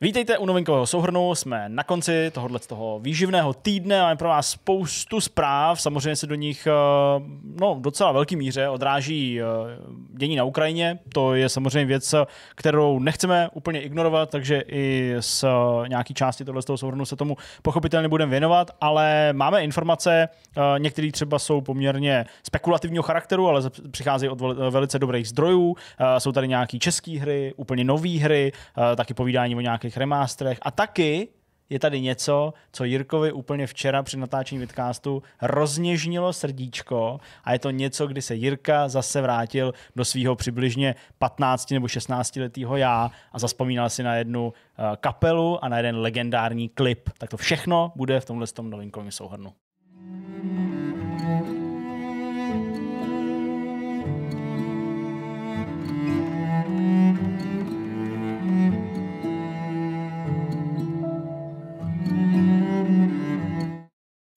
Vítejte u novinkového souhrnu, jsme na konci tohohle toho výživného týdne, máme pro vás spoustu zpráv, samozřejmě se do nich eh, no, docela velký míře odráží eh, dění na Ukrajině, to je samozřejmě věc, kterou nechceme úplně ignorovat, takže i z eh, nějaký části tohle toho souhrnu se tomu pochopitelně budeme věnovat, ale máme informace, některé třeba jsou poměrně spekulativního charakteru, ale přicházejí od velice dobrých zdrojů, jsou tady nějaké české hry, úplně nové hry, taky povídání o nějaké nějakých remástrech. A taky je tady něco, co Jirkovi úplně včera při natáčení vidcastu rozněžnilo srdíčko a je to něco, kdy se Jirka zase vrátil do svého přibližně 15 nebo 16 letého já a zaspomínal si na jednu eh, kapelu a na jeden legendární klip. Tak to všechno bude v tomhle tom novinkovém souhrnu.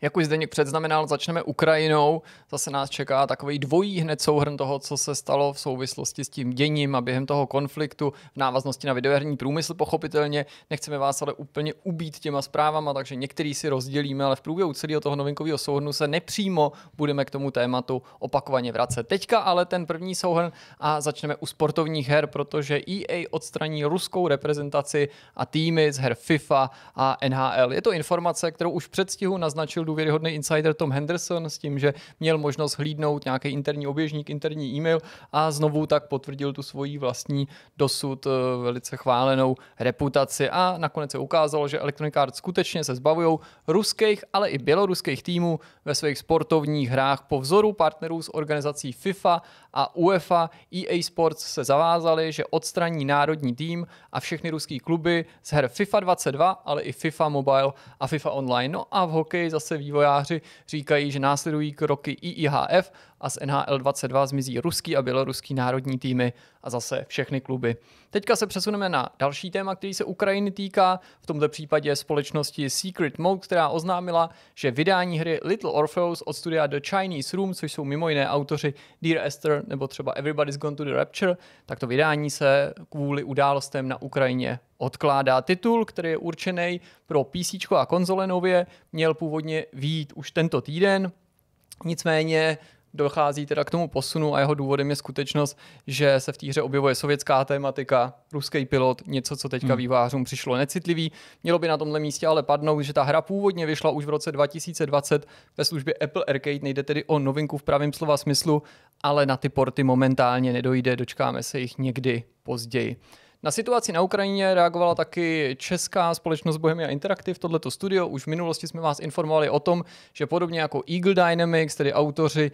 Jak už Zdeněk předznamenal, začneme Ukrajinou. Zase nás čeká takový dvojí hned souhrn toho, co se stalo v souvislosti s tím děním a během toho konfliktu v návaznosti na videoherní průmysl pochopitelně. Nechceme vás ale úplně ubít těma zprávama, takže některý si rozdělíme, ale v průběhu celého toho novinkového souhrnu se nepřímo budeme k tomu tématu opakovaně vracet. Teďka ale ten první souhrn a začneme u sportovních her, protože EA odstraní ruskou reprezentaci a týmy z her FIFA a NHL. Je to informace, kterou už předstihu naznačil důvěryhodný insider Tom Henderson s tím, že měl možnost hlídnout nějaký interní oběžník, interní e-mail a znovu tak potvrdil tu svoji vlastní dosud eh, velice chválenou reputaci. A nakonec se ukázalo, že Electronic Arts skutečně se zbavují ruských, ale i běloruských týmů ve svých sportovních hrách po vzoru partnerů z organizací FIFA a UEFA, EA Sports se zavázali, že odstraní národní tým a všechny ruský kluby z her FIFA 22, ale i FIFA Mobile a FIFA Online. No a v hokeji zase vývojáři říkají, že následují kroky IIHF a z NHL 22 zmizí ruský a běloruský národní týmy a zase všechny kluby. Teďka se přesuneme na další téma, který se Ukrajiny týká, v tomto případě společnosti Secret Mode, která oznámila, že vydání hry Little Orpheus od studia The Chinese Room, což jsou mimo jiné autoři Dear Esther nebo třeba Everybody's Gone to the Rapture, tak to vydání se kvůli událostem na Ukrajině odkládá titul, který je určený pro PC a konzole nově, měl původně výjít už tento týden, nicméně dochází teda k tomu posunu a jeho důvodem je skutečnost, že se v té hře objevuje sovětská tématika, ruský pilot, něco, co teďka hmm. vývářům přišlo necitlivý. Mělo by na tomhle místě ale padnout, že ta hra původně vyšla už v roce 2020 ve službě Apple Arcade, nejde tedy o novinku v pravém slova smyslu, ale na ty porty momentálně nedojde, dočkáme se jich někdy později. Na situaci na Ukrajině reagovala taky česká společnost Bohemia Interactive, tohleto studio. Už v minulosti jsme vás informovali o tom, že podobně jako Eagle Dynamics, tedy autoři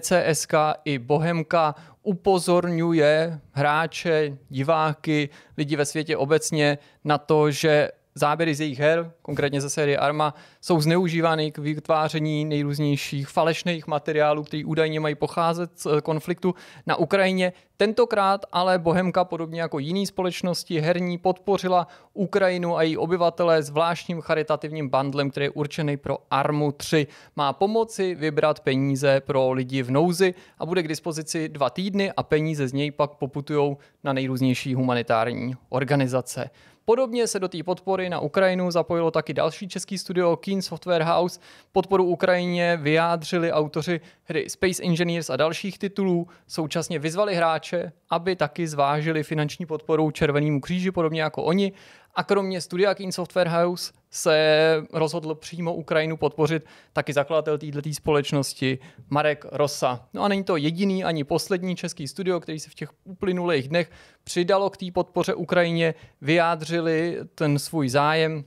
DCSK i Bohemka, upozorňuje hráče, diváky, lidi ve světě obecně na to, že záběry z jejich her, konkrétně ze série Arma, jsou zneužívány k vytváření nejrůznějších falešných materiálů, který údajně mají pocházet z eh, konfliktu na Ukrajině. Tentokrát ale Bohemka, podobně jako jiný společnosti herní, podpořila Ukrajinu a její obyvatele zvláštním charitativním bandlem, který je určený pro Armu 3. Má pomoci vybrat peníze pro lidi v nouzi a bude k dispozici dva týdny a peníze z něj pak poputují na nejrůznější humanitární organizace. Podobně se do té podpory na Ukrajinu zapojilo taky další český studio Keen Software House. Podporu Ukrajině vyjádřili autoři hry Space Engineers a dalších titulů, současně vyzvali hráče, aby taky zvážili finanční podporu Červenému kříži, podobně jako oni, a kromě studia Keen Software House se rozhodl přímo Ukrajinu podpořit taky zakladatel této společnosti Marek Rosa. No a není to jediný ani poslední český studio, který se v těch uplynulých dnech přidalo k té podpoře Ukrajině, vyjádřili ten svůj zájem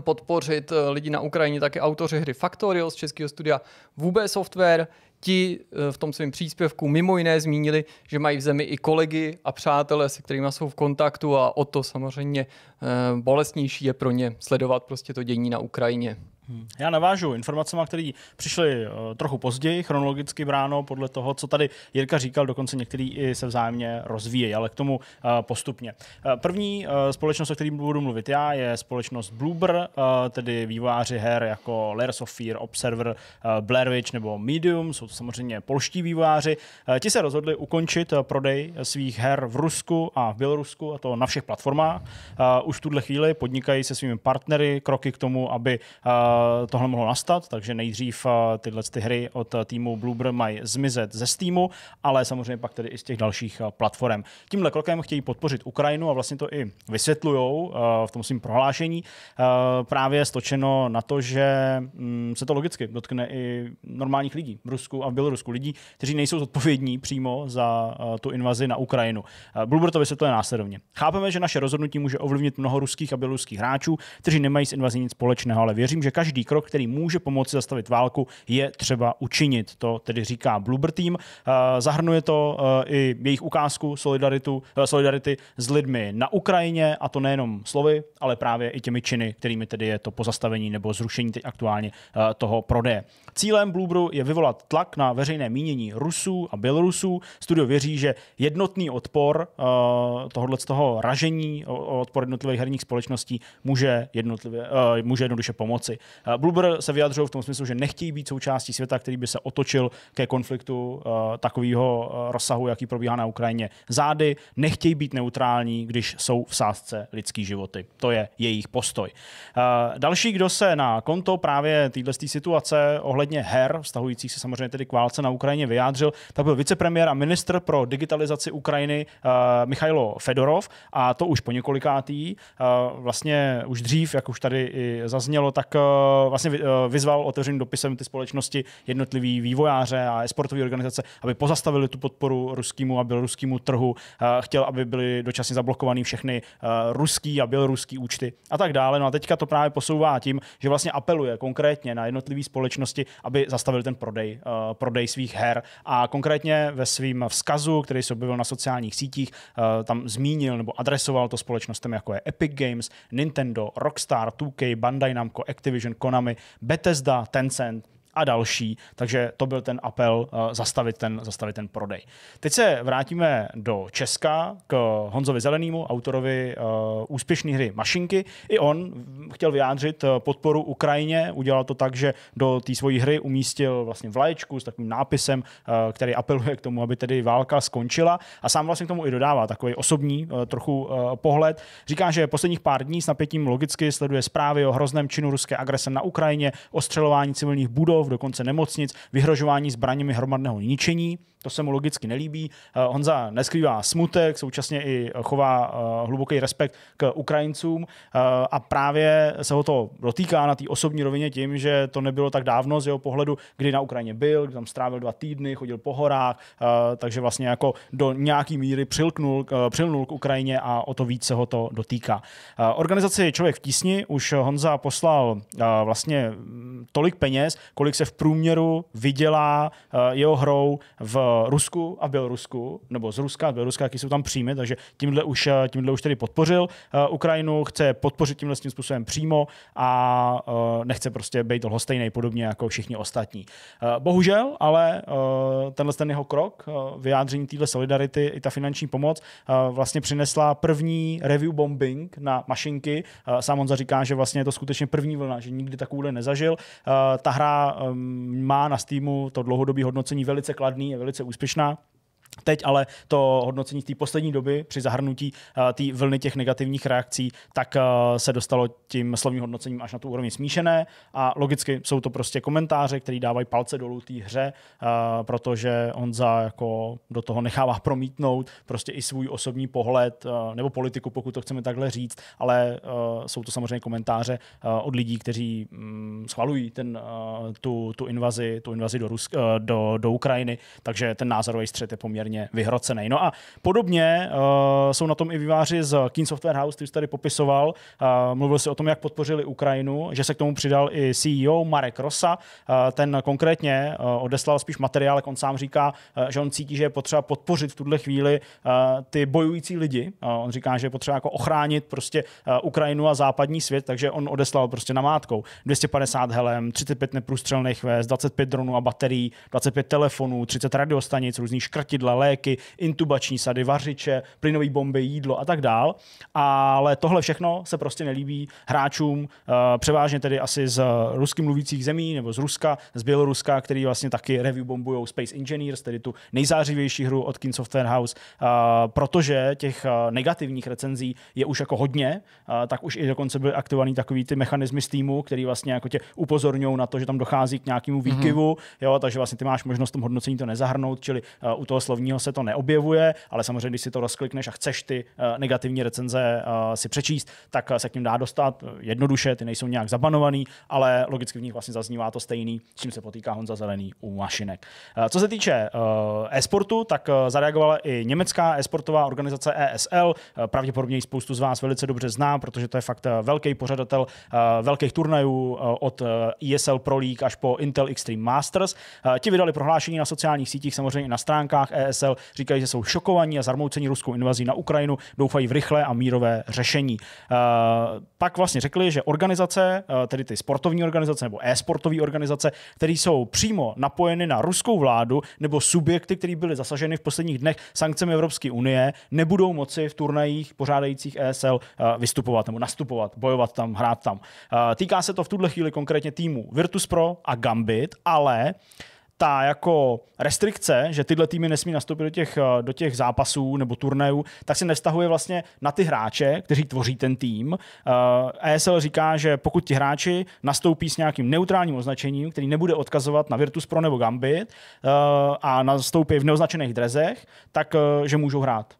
podpořit eh, lidi na Ukrajině, také autoři hry Factorio z českého studia VB Software. Ti eh, v tom svém příspěvku mimo jiné zmínili, že mají v zemi i kolegy a přátelé, se kterými jsou v kontaktu a o to samozřejmě eh, bolestnější je pro ně sledovat prostě to dění na Ukrajině. Hmm. Já navážu informacemi, které přišly eh, trochu později, chronologicky bráno, podle toho, co tady Jirka říkal, dokonce některý i se vzájemně rozvíjejí, ale k tomu eh, postupně. Eh, první společnost, o které budu mluvit já, je společnost Bloober, tedy vývojáři her jako Layers of Fear, Observer, Blair Witch nebo Medium, jsou to samozřejmě polští vývojáři. Ti se rozhodli ukončit prodej svých her v Rusku a v Bělorusku, a to na všech platformách. Už v tuhle chvíli podnikají se svými partnery kroky k tomu, aby Eh, tohle mohlo nastat, takže nejdřív eh, tyhle ty hry od eh, týmu Bloober mají zmizet ze Steamu, ale samozřejmě pak tedy i z těch dalších platform. Tímhle krokem chtějí podpořit Ukrajinu a vlastně to i vysvětlují v tom svým prohlášení. Právě stočeno na to, že mm, se to logicky dotkne i normálních lidí v Rusku a v Bělorusku, lidí, kteří nejsou zodpovědní přímo za tu invazi na Ukrajinu. Bloober to vysvětluje následovně. Chápeme, že naše rozhodnutí může ovlivnit mnoho ruských a běloruských hráčů, kteří nemají s invazí nic společného, ale věřím, že každý každý krok, který může pomoci zastavit válku, je třeba učinit. To tedy říká Bloober Team. Eh, zahrnuje to eh, i jejich ukázku solidaritu, eh, solidarity s lidmi na Ukrajině, a to nejenom slovy, ale právě i těmi činy, kterými tedy je to pozastavení nebo zrušení teď aktuálně toho prodeje. Cílem Bluebru je vyvolat tlak na veřejné mínění Rusů a Bělorusů. Studio věří, že jednotný odpor tohohle z toho ražení, odpor jednotlivých herních společností může, jednotlivě, může jednoduše pomoci. Bluber se vyjadřují v tom smyslu, že nechtějí být součástí světa, který by se otočil ke konfliktu eh, takového eh, rozsahu, jaký probíhá na Ukrajině zády, nechtějí být neutrální, když jsou v sázce lidský životy. To je jejich postoj. Eh, další, kdo se na konto právě této situace ohledně her, vztahujících se samozřejmě tedy k válce na Ukrajině, vyjádřil, tak byl vicepremiér a ministr pro digitalizaci Ukrajiny Michailo Fedorov a to už po několikátý. Vlastně už dřív, jak už tady i zaznělo, tak Eh, vlastně eh, vyzval otevřeným dopisem ty společnosti jednotlivý vývojáře a sportové organizace, aby pozastavili tu podporu ruskému a běloruskému trhu, eh, chtěl, aby byly dočasně zablokovaný všechny ruský a běloruský účty a tak dále. No a teďka to právě posouvá tím, že vlastně apeluje konkrétně na jednotlivé společnosti, aby zastavili ten prodej, prodej svých her a konkrétně ve svém vzkazu, který se objevil na sociálních sítích, tam zmínil nebo adresoval to společnostem jako je Epic Games, Nintendo, Rockstar, 2K, Bandai Namco, Activision, Konami, Bethesda, Tencent, a další, takže to byl ten apel eh, zastavit ten, zastavit ten prodej. Teď se vrátíme do Česka k Honzovi Zelenému, autorovi eh, úspěšné hry Mašinky. I on chtěl vyjádřit eh, podporu Ukrajině, udělal to tak, že do té své hry umístil vlastně vlaječku s takovým nápisem, který apeluje k tomu, aby tedy válka skončila a sám vlastně k tomu i dodává takový osobní trochu pohled. Říká, že posledních pár dní s napětím logicky sleduje zprávy o hrozném činu ruské agrese na Ukrajině, ostřelování civilních budov, dokonce nemocnic, vyhrožování zbraněmi hromadného ničení, to se mu logicky nelíbí. Eh, Honza neskrývá smutek, současně i chová eh, hluboký respekt k Ukrajincům eh, a právě se ho to dotýká na té osobní rovině tím, že to nebylo tak dávno z jeho pohledu, kdy na Ukrajině byl, kdy tam strávil dva týdny, chodil po horách, takže vlastně jako do nějaký míry přilknul, přilnul k Ukrajině a o to víc se ho to dotýká. Organizaci Člověk v tísni už Honza poslal vlastně mm, tolik peněz, kolik se v průměru vydělá jeho hrou v uh, Rusku a Bělorusku, nebo z Ruska a Běloruska, jaký jsou tam příjmy, takže tímhle už, eh, tímhle už tedy podpořil uh, Ukrajinu, chce podpořit tímhle tím způsobem přímo a uh, nechce prostě být lhostejnej podobně jako všichni ostatní. Uh, bohužel, ale uh, tenhle ten jeho krok, uh, vyjádření téhle solidarity i ta finanční pomoc, uh, vlastně přinesla první review bombing na mašinky. Uh, sám on zaříká, že vlastně je to skutečně první vlna, že nikdy takovouhle nezažil. Uh, ta hra um, má na Steamu to dlouhodobé hodnocení velice kladný, je velice velice úspěšná. Teď ale to hodnocení z té poslední doby při zahrnutí eh, té vlny těch negativních reakcí, tak eh, se dostalo tím slovním hodnocením až na tu úroveň smíšené a logicky jsou to prostě komentáře, které dávají palce dolů té hře, eh, protože on za jako do toho nechává promítnout prostě i svůj osobní pohled nebo politiku, pokud to chceme takhle říct, ale jsou to samozřejmě komentáře od lidí, kteří mm, schvalují ten, tu, tu, invazi, tu invazi do, Rusk, do, do Ukrajiny, takže ten názorový střet je poměrně poměrně vyhrocený. No a podobně uh, jsou na tom i výváři z Keen Software House, který jsi tady popisoval. Uh, mluvil si o tom, jak podpořili Ukrajinu, že se k tomu přidal i CEO Marek Rosa. Uh, ten konkrétně uh, odeslal spíš materiál, jak on sám říká, uh, že on cítí, že je potřeba podpořit v tuhle chvíli uh, ty bojující lidi. Uh, on říká, že je potřeba jako ochránit prostě uh, Ukrajinu a západní svět, takže on odeslal prostě namátkou 250 helem, 35 neprůstřelných vest, 25 dronů a baterií, 25 telefonů, 30 radiostanic, různých škrtidla, léky, intubační sady, vařiče, plynové bomby, jídlo a tak dál. Ale tohle všechno se prostě nelíbí hráčům, eh, převážně tedy asi z rusky mluvících zemí nebo z Ruska, z Běloruska, který vlastně taky review bombují Space Engineers, tedy tu nejzářivější hru od King Software House, eh, protože těch eh, negativních recenzí je už jako hodně, tak už i dokonce byly aktivovaný takový ty mechanismy z týmu, který vlastně jako tě upozorňují na to, že tam dochází k nějakému mhm. výkyvu, mm-hmm. jo, takže vlastně ty máš možnost tom hodnocení to nezahrnout, čili u toho slovní negativního se to neobjevuje, ale samozřejmě, když si to rozklikneš a chceš ty eh, negativní recenze eh, si přečíst, tak eh, se k ním dá dostat jednoduše, ty nejsou nějak zabanovaný, ale logicky v nich vlastně zaznívá to stejný, s čím se potýká Honza Zelený u mašinek. Co se týče e-sportu, tak zareagovala i německá e-sportová organizace ESL, pravděpodobně spoustu z vás velice dobře zná, protože to je fakt velký pořadatel velkých turnajů od ESL e Pro League až po Intel Extreme Masters. Ti vydali prohlášení na sociálních sítích, samozřejmě i na stránkách TSL říkají, že jsou šokovaní a zarmoucení ruskou invazí na Ukrajinu, doufají v rychlé a mírové řešení. Eh, pak vlastně řekli, že organizace, eh, tedy ty sportovní organizace nebo e-sportové organizace, které jsou přímo napojeny na ruskou vládu nebo subjekty, které byly zasaženy v posledních dnech sankcemi Evropské unie, nebudou moci v turnajích pořádajících ESL eh, vystupovat nebo nastupovat, bojovat tam, hrát tam. Týká se to v tuhle chvíli konkrétně týmu Virtus Pro a Gambit, ale ta jako restrikce, že tyhle týmy nesmí nastoupit do těch, do těch zápasů nebo turnajů, tak se nestahuje vlastně na ty hráče, kteří tvoří ten tým. ESL eh, říká, že pokud ti hráči nastoupí s nějakým neutrálním označením, který nebude odkazovat na Virtus Pro nebo Gambit eh, a nastoupí v neoznačených drezech, tak eh, že můžou hrát,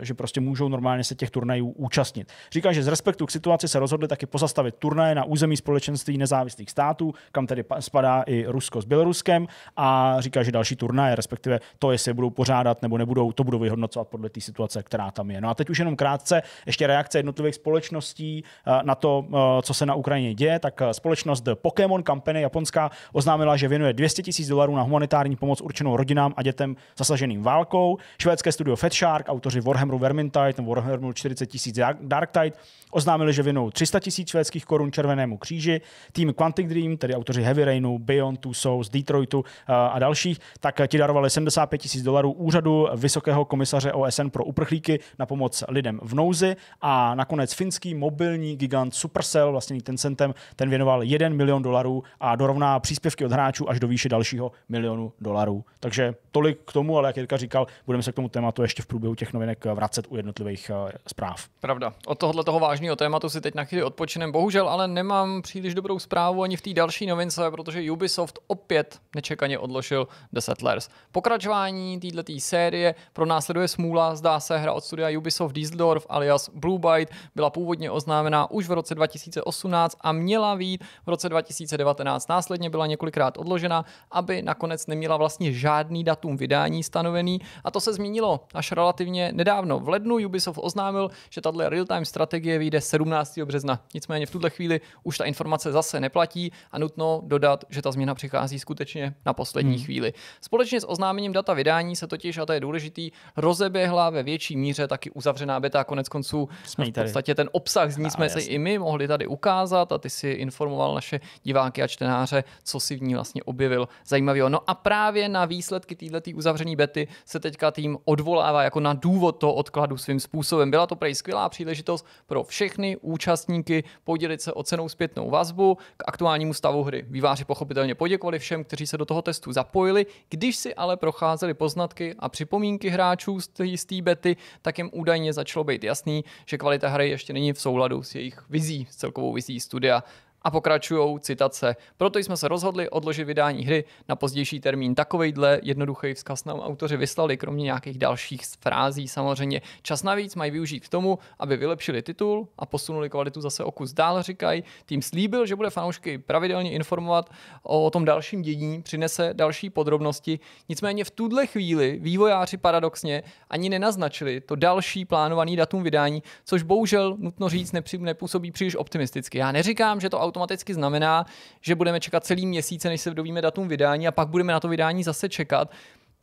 že prostě můžou normálně se těch turnajů účastnit. Říká, že z respektu k situaci se rozhodli taky pozastavit turnaje na území společenství nezávislých států, kam tedy spadá i Rusko s Běloruskem a říká, že další turnaje, respektive to, jestli je budou pořádat nebo nebudou, to budou vyhodnocovat podle té situace, která tam je. No a teď už jenom krátce ještě reakce jednotlivých společností eh, na to, eh, co se na Ukrajině děje. Tak eh, společnost Pokémon Company japonská oznámila, že věnuje 200 000 dolarů na humanitární pomoc určenou rodinám a dětem zasaženým válkou. Švédské studio Fed Shark, autoři Warhammeru Vermintide nebo Warhammeru 40 000 Darktide, oznámili, že věnují 300 000 švédských korun Červenému kříži. Tým Quantic Dream, tedy autoři Heavy Rainu, Beyond Two Souls, Detroitu, a dalších, tak ti darovali 75 tisíc dolarů úřadu Vysokého komisaře OSN pro uprchlíky na pomoc lidem v nouzi a nakonec finský mobilní gigant Supercell, vlastně Tencentem, ten věnoval 1 milion dolarů a dorovná příspěvky od hráčů až do výše dalšího milionu dolarů. Takže tolik k tomu, ale jak Jirka říkal, budeme se k tomu tématu ještě v průběhu těch novinek vracet u jednotlivých eh, zpráv. Pravda. Od tohohle toho vážného tématu si teď na chvíli odpočinem. Bohužel ale nemám příliš dobrou zprávu ani v té další novince, protože Ubisoft opět nečekaně odložil The Settlers. Pokračování této série pro následuje smůla, zdá se hra od studia Ubisoft Dieseldorf alias Blue Byte byla původně oznámená už v roce 2018 a měla být v roce 2019. Následně byla několikrát odložena, aby nakonec neměla vlastně žádný datum vydání stanovený a to se změnilo až relativně nedávno. V lednu Ubisoft oznámil, že tato real-time strategie vyjde 17. března. Nicméně v tuhle chvíli už ta informace zase neplatí a nutno dodat, že ta změna přichází skutečně na poslední poslední hmm. chvíli. Společně s oznámením data vydání se totiž, a to je důležitý, rozeběhla ve větší míře taky uzavřená beta. a Konec konců jsme v podstatě ten obsah z ní jsme se i my mohli tady ukázat a ty si informoval naše diváky a čtenáře, co si v ní vlastně objevil zajímavého. No a právě na výsledky této uzavřené bety se teďka tým odvolává jako na důvod toho odkladu svým způsobem. Byla to prej skvělá příležitost pro všechny účastníky podělit se o cenou zpětnou vazbu k aktuálnímu stavu hry. Výváři pochopitelně poděkovali všem, kteří se do toho testu testu zapojili, když si ale procházeli poznatky a připomínky hráčů z té jisté bety, tak jim údajně začalo být jasný, že kvalita hry ještě není v souladu s jejich vizí, s celkovou vizí studia a pokračují citace. Proto jsme se rozhodli odložit vydání hry na pozdější termín. Takovejhle jednoduchý vzkaz nám autoři vyslali, kromě nějakých dalších frází samozřejmě. Čas navíc mají využít k tomu, aby vylepšili titul a posunuli kvalitu zase o kus dál, říkají. Tým slíbil, že bude fanoušky pravidelně informovat o tom dalším dění, přinese další podrobnosti. Nicméně v tuhle chvíli vývojáři paradoxně ani nenaznačili to další plánovaný datum vydání, což bohužel nutno říct nepůsobí příliš optimisticky. Já neříkám, že to automaticky znamená, že budeme čekat celý měsíce, než se dovíme datum vydání a pak budeme na to vydání zase čekat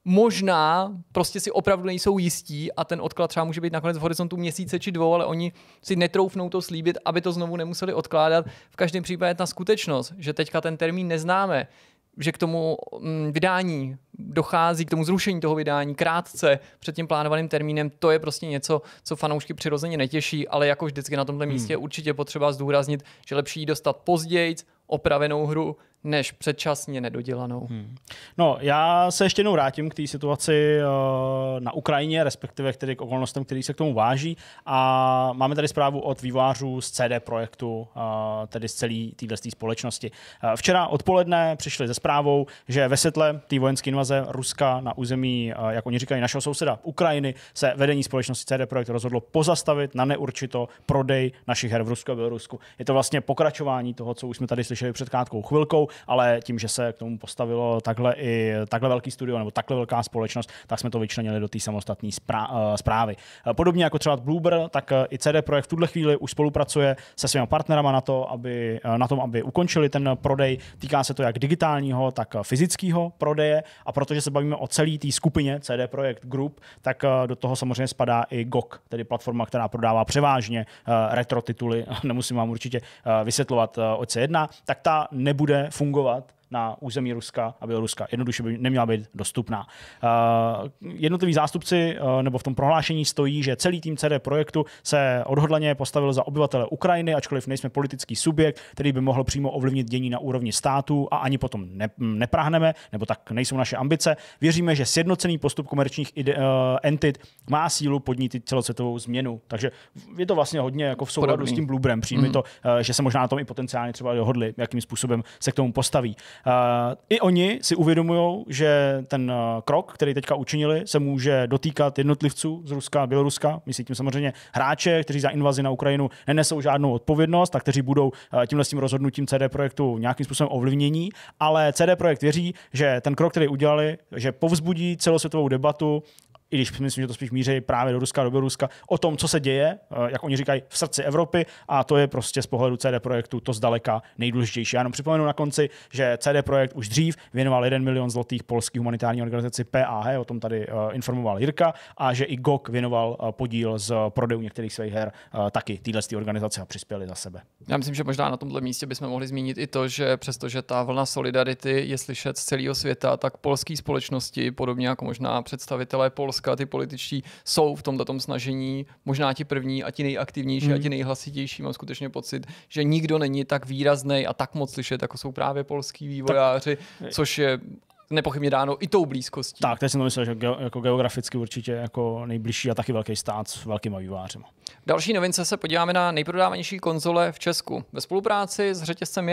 možná prostě si opravdu nejsou jistí a ten odklad třeba může být nakonec v horizontu měsíce či dvou, ale oni si netroufnou to slíbit, aby to znovu nemuseli odkládat. V každém případě ta skutečnost, že teďka ten termín neznáme, že k tomu mm, vydání dochází, k tomu zrušení toho vydání krátce před tím plánovaným termínem, to je prostě něco, co fanoušky přirozeně netěší, ale jako vždycky na tomto hmm. místě hmm. určitě potřeba zdůraznit, že lepší dostat později opravenou hru, než předčasně nedodělanou. Hmm. No, já se ještě jednou vrátím k té situaci uh, na Ukrajině, respektive tedy k okolnostem, který se k tomu váží. A máme tady zprávu od vývářů z CD projektu, uh, tedy z celé téhle společnosti. Uh, včera odpoledne přišli se zprávou, že ve světle té vojenské invaze Ruska na území, uh, jak oni říkají, našeho souseda Ukrajiny, se vedení společnosti CD Projekt rozhodlo pozastavit na neurčito prodej našich her v Rusku a Bělorusku. Je to vlastně pokračování toho, co už jsme tady slyšeli před krátkou chvilkou ale tím, že se k tomu postavilo takhle i takhle velký studio nebo takhle velká společnost, tak jsme to vyčlenili do té samostatné eh, zprávy. Eh, podobně jako třeba Bloober, tak eh, i CD Projekt v tuhle chvíli už spolupracuje se svými partnerama na, to, aby, na tom, aby ukončili ten prodej. Týká se to jak digitálního, tak fyzického prodeje a protože se bavíme o celé té skupině CD Projekt Group, tak do toho samozřejmě spadá i GOG, tedy platforma, která prodává převážně retro tituly, nemusím vám určitě vysvětlovat, o co jedná, tak ta nebude fungovat na území Ruska a Běloruska. Jednoduše by neměla být dostupná. Eh, jednotliví zástupci eh, nebo v tom prohlášení stojí, že celý tým CD projektu se odhodlaně postavil za obyvatele Ukrajiny, ačkoliv nejsme politický subjekt, který by mohl přímo ovlivnit dění na úrovni státu a ani potom nepráhneme, nebo tak nejsou naše ambice. Věříme, že sjednocený postup komerčních eh, entit má sílu podnítit celosvětovou změnu. Takže je to vlastně hodně jako v souladu s tím blubrem, Přijmi mm. to, že se možná na tom i potenciálně třeba dohodli, jakým způsobem se k tomu postaví. Eh, I oni si uvědomují, že ten eh, krok, který teďka učinili, se může dotýkat jednotlivců z Ruska a Běloruska. Myslí tím samozřejmě hráče, kteří za invazi na Ukrajinu nenesou žádnou odpovědnost a kteří budou eh, tímhle s tím rozhodnutím CD Projektu nějakým způsobem ovlivnění. Ale CD Projekt věří, že ten krok, který udělali, že povzbudí celosvětovou debatu i když myslím, že to spíš míří právě do Ruska, do Běloruska, o tom, co se děje, eh, jak oni říkají, v srdci Evropy a to je prostě z pohledu CD Projektu to zdaleka nejdůležitější. Já jenom připomenu na konci, že CD Projekt už dřív věnoval 1 milion zlotých polský humanitární organizaci PAH, o tom tady eh, informoval Jirka, a že i GOK věnoval eh, podíl z prodeju některých svých her taky téhle organizace a přispěli za sebe. Já myslím, že možná na tomto místě bychom mohli zmínit i to, že přestože ta vlna solidarity je slyšet z celého světa, tak polské společnosti, podobně jako možná představitelé Polska, Polska, ty političtí jsou v tomto snažení, možná ti první a ti nejaktivnější mm. a mhm. ti nejhlasitější, mám skutečně pocit, že nikdo není tak výrazný a tak moc slyšet, jako jsou právě polský vývojáři, tak, což je nepochybně dáno i tou blízkostí. Tak, teď jsem to myslel, že ge- jako geograficky určitě jako nejbližší a taky velký stát s velkým vývářem. Další novince se podíváme na nejprodávanější konzole v Česku. Ve spolupráci s řetězcem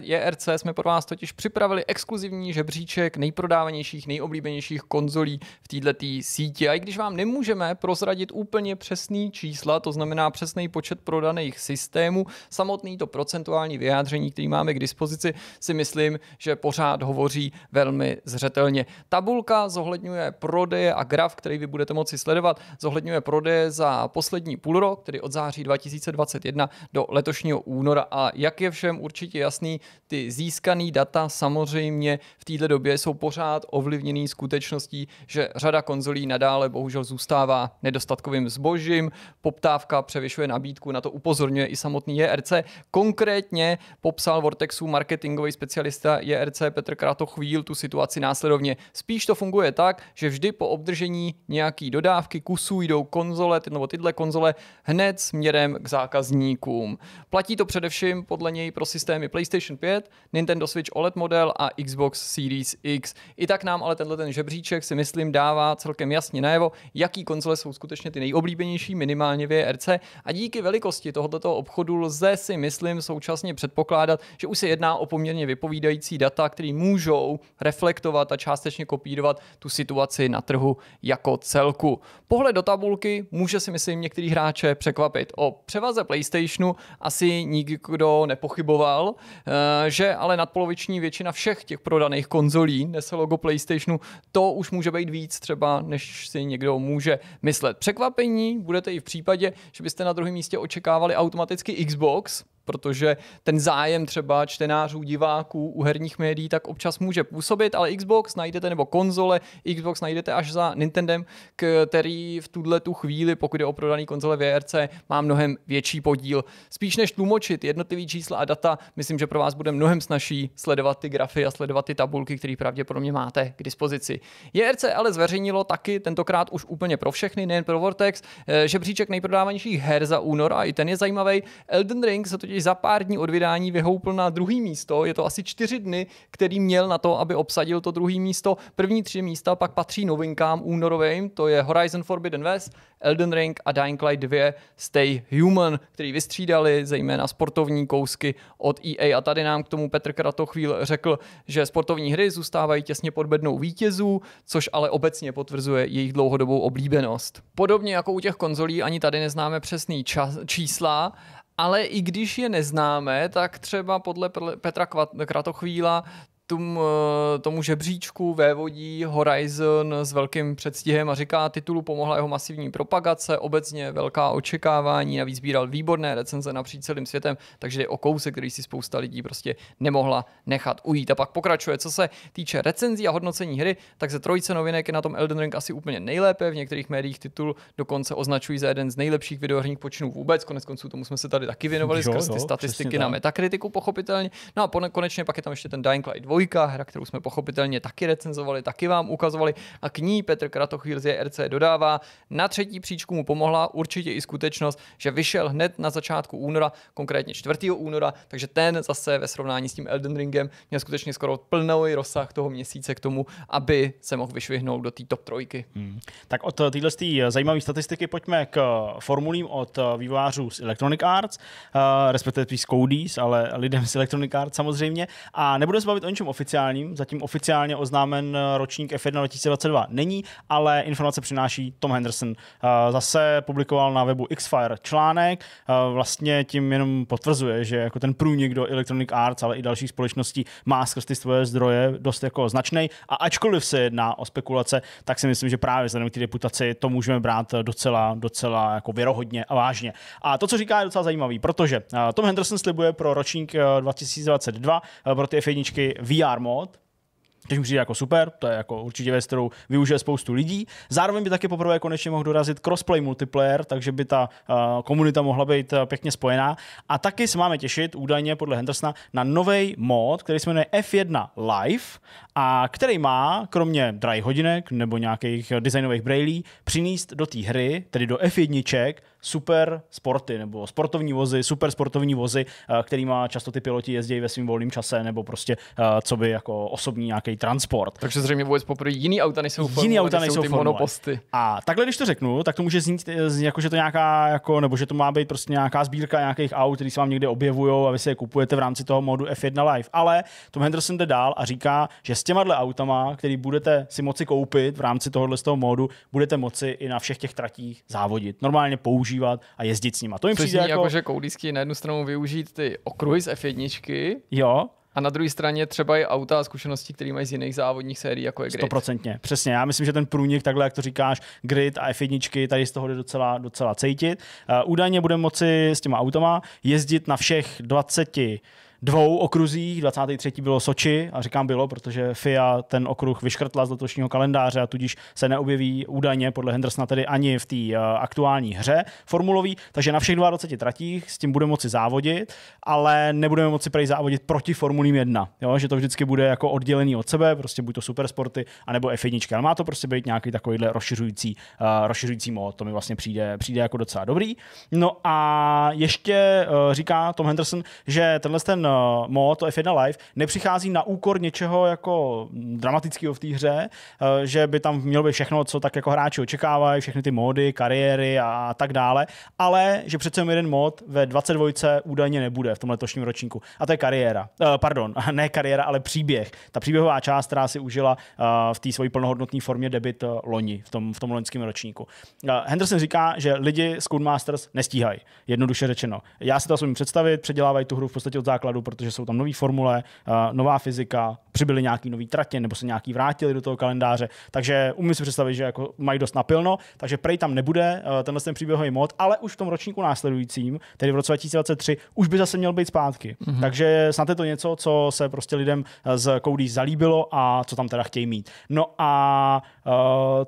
JRC jsme pro vás totiž připravili exkluzivní žebříček nejprodávanějších, nejoblíbenějších konzolí v této síti. A i když vám nemůžeme prozradit úplně přesný čísla, to znamená přesný počet prodaných systémů, samotný to procentuální vyjádření, který máme k dispozici, si myslím, že pořád hovoří velmi velmi zřetelně. Tabulka zohledňuje prodeje a graf, který vy budete moci sledovat, zohledňuje prodeje za poslední půl rok, tedy od září 2021 do letošního února. A jak je všem určitě jasný, ty získané data samozřejmě v této době jsou pořád ovlivněný skutečností, že řada konzolí nadále bohužel zůstává nedostatkovým zbožím, poptávka převyšuje nabídku, na to upozorňuje i samotný JRC. Konkrétně popsal Vortexu marketingový specialista JRC Petr Kratochvíl tu situaci situaci následovně. Spíš to funguje tak, že vždy po obdržení nějaký dodávky kusů jdou konzole, ty, nebo tyhle konzole hned směrem k zákazníkům. Platí to především podle něj pro systémy PlayStation 5, Nintendo Switch OLED model a Xbox Series X. I tak nám ale tenhle ten žebříček si myslím dává celkem jasně najevo, jaký konzole jsou skutečně ty nejoblíbenější minimálně v RC. a díky velikosti tohoto obchodu lze si myslím současně předpokládat, že už se jedná o poměrně vypovídající data, které můžou reflektovat reflektovat a částečně kopírovat tu situaci na trhu jako celku. Pohled do tabulky může si myslím některý hráče překvapit. O převaze PlayStationu asi nikdo nepochyboval, eh, že ale nadpoloviční většina všech těch prodaných konzolí nese logo PlayStationu, to už může být víc třeba, než si někdo může myslet. Překvapení budete i v případě, že byste na druhém místě očekávali automaticky Xbox, protože ten zájem třeba čtenářů, diváků u herních médií tak občas může působit, ale Xbox najdete, nebo konzole, Xbox najdete až za Nintendem, který v tuhle tu chvíli, pokud je o prodaný konzole VRC, má mnohem větší podíl. Spíš než tlumočit jednotlivý čísla a data, myslím, že pro vás bude mnohem snažší sledovat ty grafy a sledovat ty tabulky, které pravděpodobně máte k dispozici. JRC ale zveřejnilo taky, tentokrát už úplně pro všechny, nejen pro Vortex, eh, že příček nejprodávanějších her za únor a i ten je zajímavý. Elden Ring se totiž i za pár dní od vydání vyhoupl na druhý místo. Je to asi čtyři dny, který měl na to, aby obsadil to druhý místo. První tři místa pak patří novinkám únorovým, to je Horizon Forbidden West, Elden Ring a Dying Light 2 Stay Human, který vystřídali zejména sportovní kousky od EA. A tady nám k tomu Petr Kratochvíl řekl, že sportovní hry zůstávají těsně pod bednou vítězů, což ale obecně potvrzuje jejich dlouhodobou oblíbenost. Podobně jako u těch konzolí, ani tady neznáme přesný čas, čísla, ale i když je neznáme, tak třeba podle Petra Kratochvíla tom eh, tomu žebříčku vévodí Horizon s velkým předstihem a říká, titulu pomohla jeho masivní propagace, obecně velká očekávání, navíc sbíral výborné recenze napříč celým světem, takže je o kousek, který si spousta lidí prostě nemohla nechat ujít. A pak pokračuje, co se týče recenzí a hodnocení hry, tak ze trojice novinek je na tom Elden Ring asi úplně nejlépe, v některých médiích titul dokonce označují za jeden z nejlepších videoherních počinů vůbec, konec konců tomu jsme se tady taky věnovali jo, skrz ty jo, statistiky na metakritiku pochopitelně. No a konečně pak je tam ještě ten Dying Light 2, dvojka, hra, kterou jsme pochopitelně taky recenzovali, taky vám ukazovali a k ní Petr Kratochvíl z JRC dodává. Na třetí příčku mu pomohla určitě i skutečnost, že vyšel hned na začátku února, konkrétně 4. února, takže ten zase ve srovnání s tím Elden Ringem měl skutečně skoro plný rozsah toho měsíce k tomu, aby se mohl vyšvihnout do té top trojky. Hmm. Tak od eh, téhle eh, zajímavé statistiky pojďme k eh, formulím od vývojářů z Electronic Arts, respektive z Codys, ale lidem z Electronic Arts samozřejmě. A nebudeme se bavit o ničem oficiálním, zatím oficiálně oznámen eh, ročník F1 2022 není, ale informace přináší Tom Henderson. Eh, zase publikoval na webu Xfire článek, eh, vlastně tím jenom potvrzuje, že jako ten průnik do Electronic Arts, ale i dalších společností má skrz ty svoje zdroje dost jako značný. A ačkoliv se jedná o spekulace, tak si myslím, že právě vzhledem k té reputaci to můžeme brát docela, docela jako věrohodně a vážně. A to, co říká, je docela zajímavý, protože Tom Henderson slibuje pro ročník 2022 pro ty F1 VR mod, což mi přijde jako super, to je jako určitě věc, kterou využije spoustu lidí. Zároveň by taky poprvé konečně mohl dorazit crossplay multiplayer, takže by ta uh, komunita mohla být uh, pěkně spojená. A taky se máme těšit, údajně podle Hendersona, na nový mod, který se jmenuje F1 Live a který má, kromě dry hodinek nebo nějakých eh, designových brailí, přinést do té hry, tedy do F1, super sporty nebo sportovní vozy, super sportovní vozy, eh, který má často ty piloti jezdí ve svém volném čase nebo prostě eh, co by jako osobní nějaký transport. Takže zřejmě vůbec poprvé jiný auta nejsou jiný auta nejsou, nejsou ty monoposty. A takhle, když to řeknu, tak to může eh, znít, jako, že to nějaká, jako, nebo že to má být prostě nějaká sbírka nějakých aut, které se vám někde objevují a vy si je kupujete v rámci toho modu F1 Live. Ale Tom Henderson jde dál a říká, že s těma autama, který budete si moci koupit v rámci tohohle z toho modu, budete moci i na všech těch tratích závodit. Normálně použít používat a jezdit s ním. A to jim Což přijde jako... jako... že koudísky na jednu stranu využít ty okruhy z F1, jo. A na druhé straně třeba i auta a zkušenosti, které mají z jiných závodních sérií, jako je Grid. Stoprocentně, přesně. Já myslím, že ten průnik, takhle jak to říkáš, Grid a F1, tady z toho jde docela, docela cejtit. Uh, eh, údajně budeme moci s těma automa jezdit na všech 20 dvou okruzích. 23. bylo Soči a říkám bylo, protože FIA ten okruh vyškrtla z letošního kalendáře a tudíž se neobjeví údajně podle Hendersona tedy ani v té eh, aktuální hře formulový, takže na všech 22 tratích s tím budeme moci závodit, ale nebudeme moci prej závodit proti Formulím 1, jo? že to vždycky bude jako oddělený od sebe, prostě buď to supersporty, anebo F1, ale má to prostě být nějaký takovýhle rozšiřující, uh, rozšiřující mod, to mi vlastně přijde, přijde jako docela dobrý. No a ještě uh, říká Tom Henderson, že tenhle ten uh, mod F1 Live nepřichází na úkor něčeho jako dramatického v té hře, eh, že by tam mělo být všechno, co tak jako hráči očekávají, všechny ty módy, kariéry a tak dále, ale že přece jeden mod ve 22 údajně nebude v tom letošním ročníku. A to je kariéra. Eh, pardon, ne kariéra, ale příběh. Ta příběhová část, která si užila v té své plnohodnotné formě debit loni, v tom, v tom loňském ročníku. Henderson říká, že lidi z Codemasters nestíhají. Jednoduše řečeno. Já si to musím představit, předělávají tu hru v podstatě od základu dopředu, protože jsou tam nové formule, eh, nová fyzika, přibyly nějaký nový tratě, nebo se nějaký vrátili do toho kalendáře. Takže umím si představit, že jako mají dost napilno, takže Prej tam nebude, eh, tenhle ten příběhový mod, ale už v tom ročníku následujícím, tedy v roce 2023, už by zase měl být zpátky. Mm-hmm. Takže snad je to něco, co se prostě lidem eh, z Cody zalíbilo a co tam teda chtějí mít. No a uh,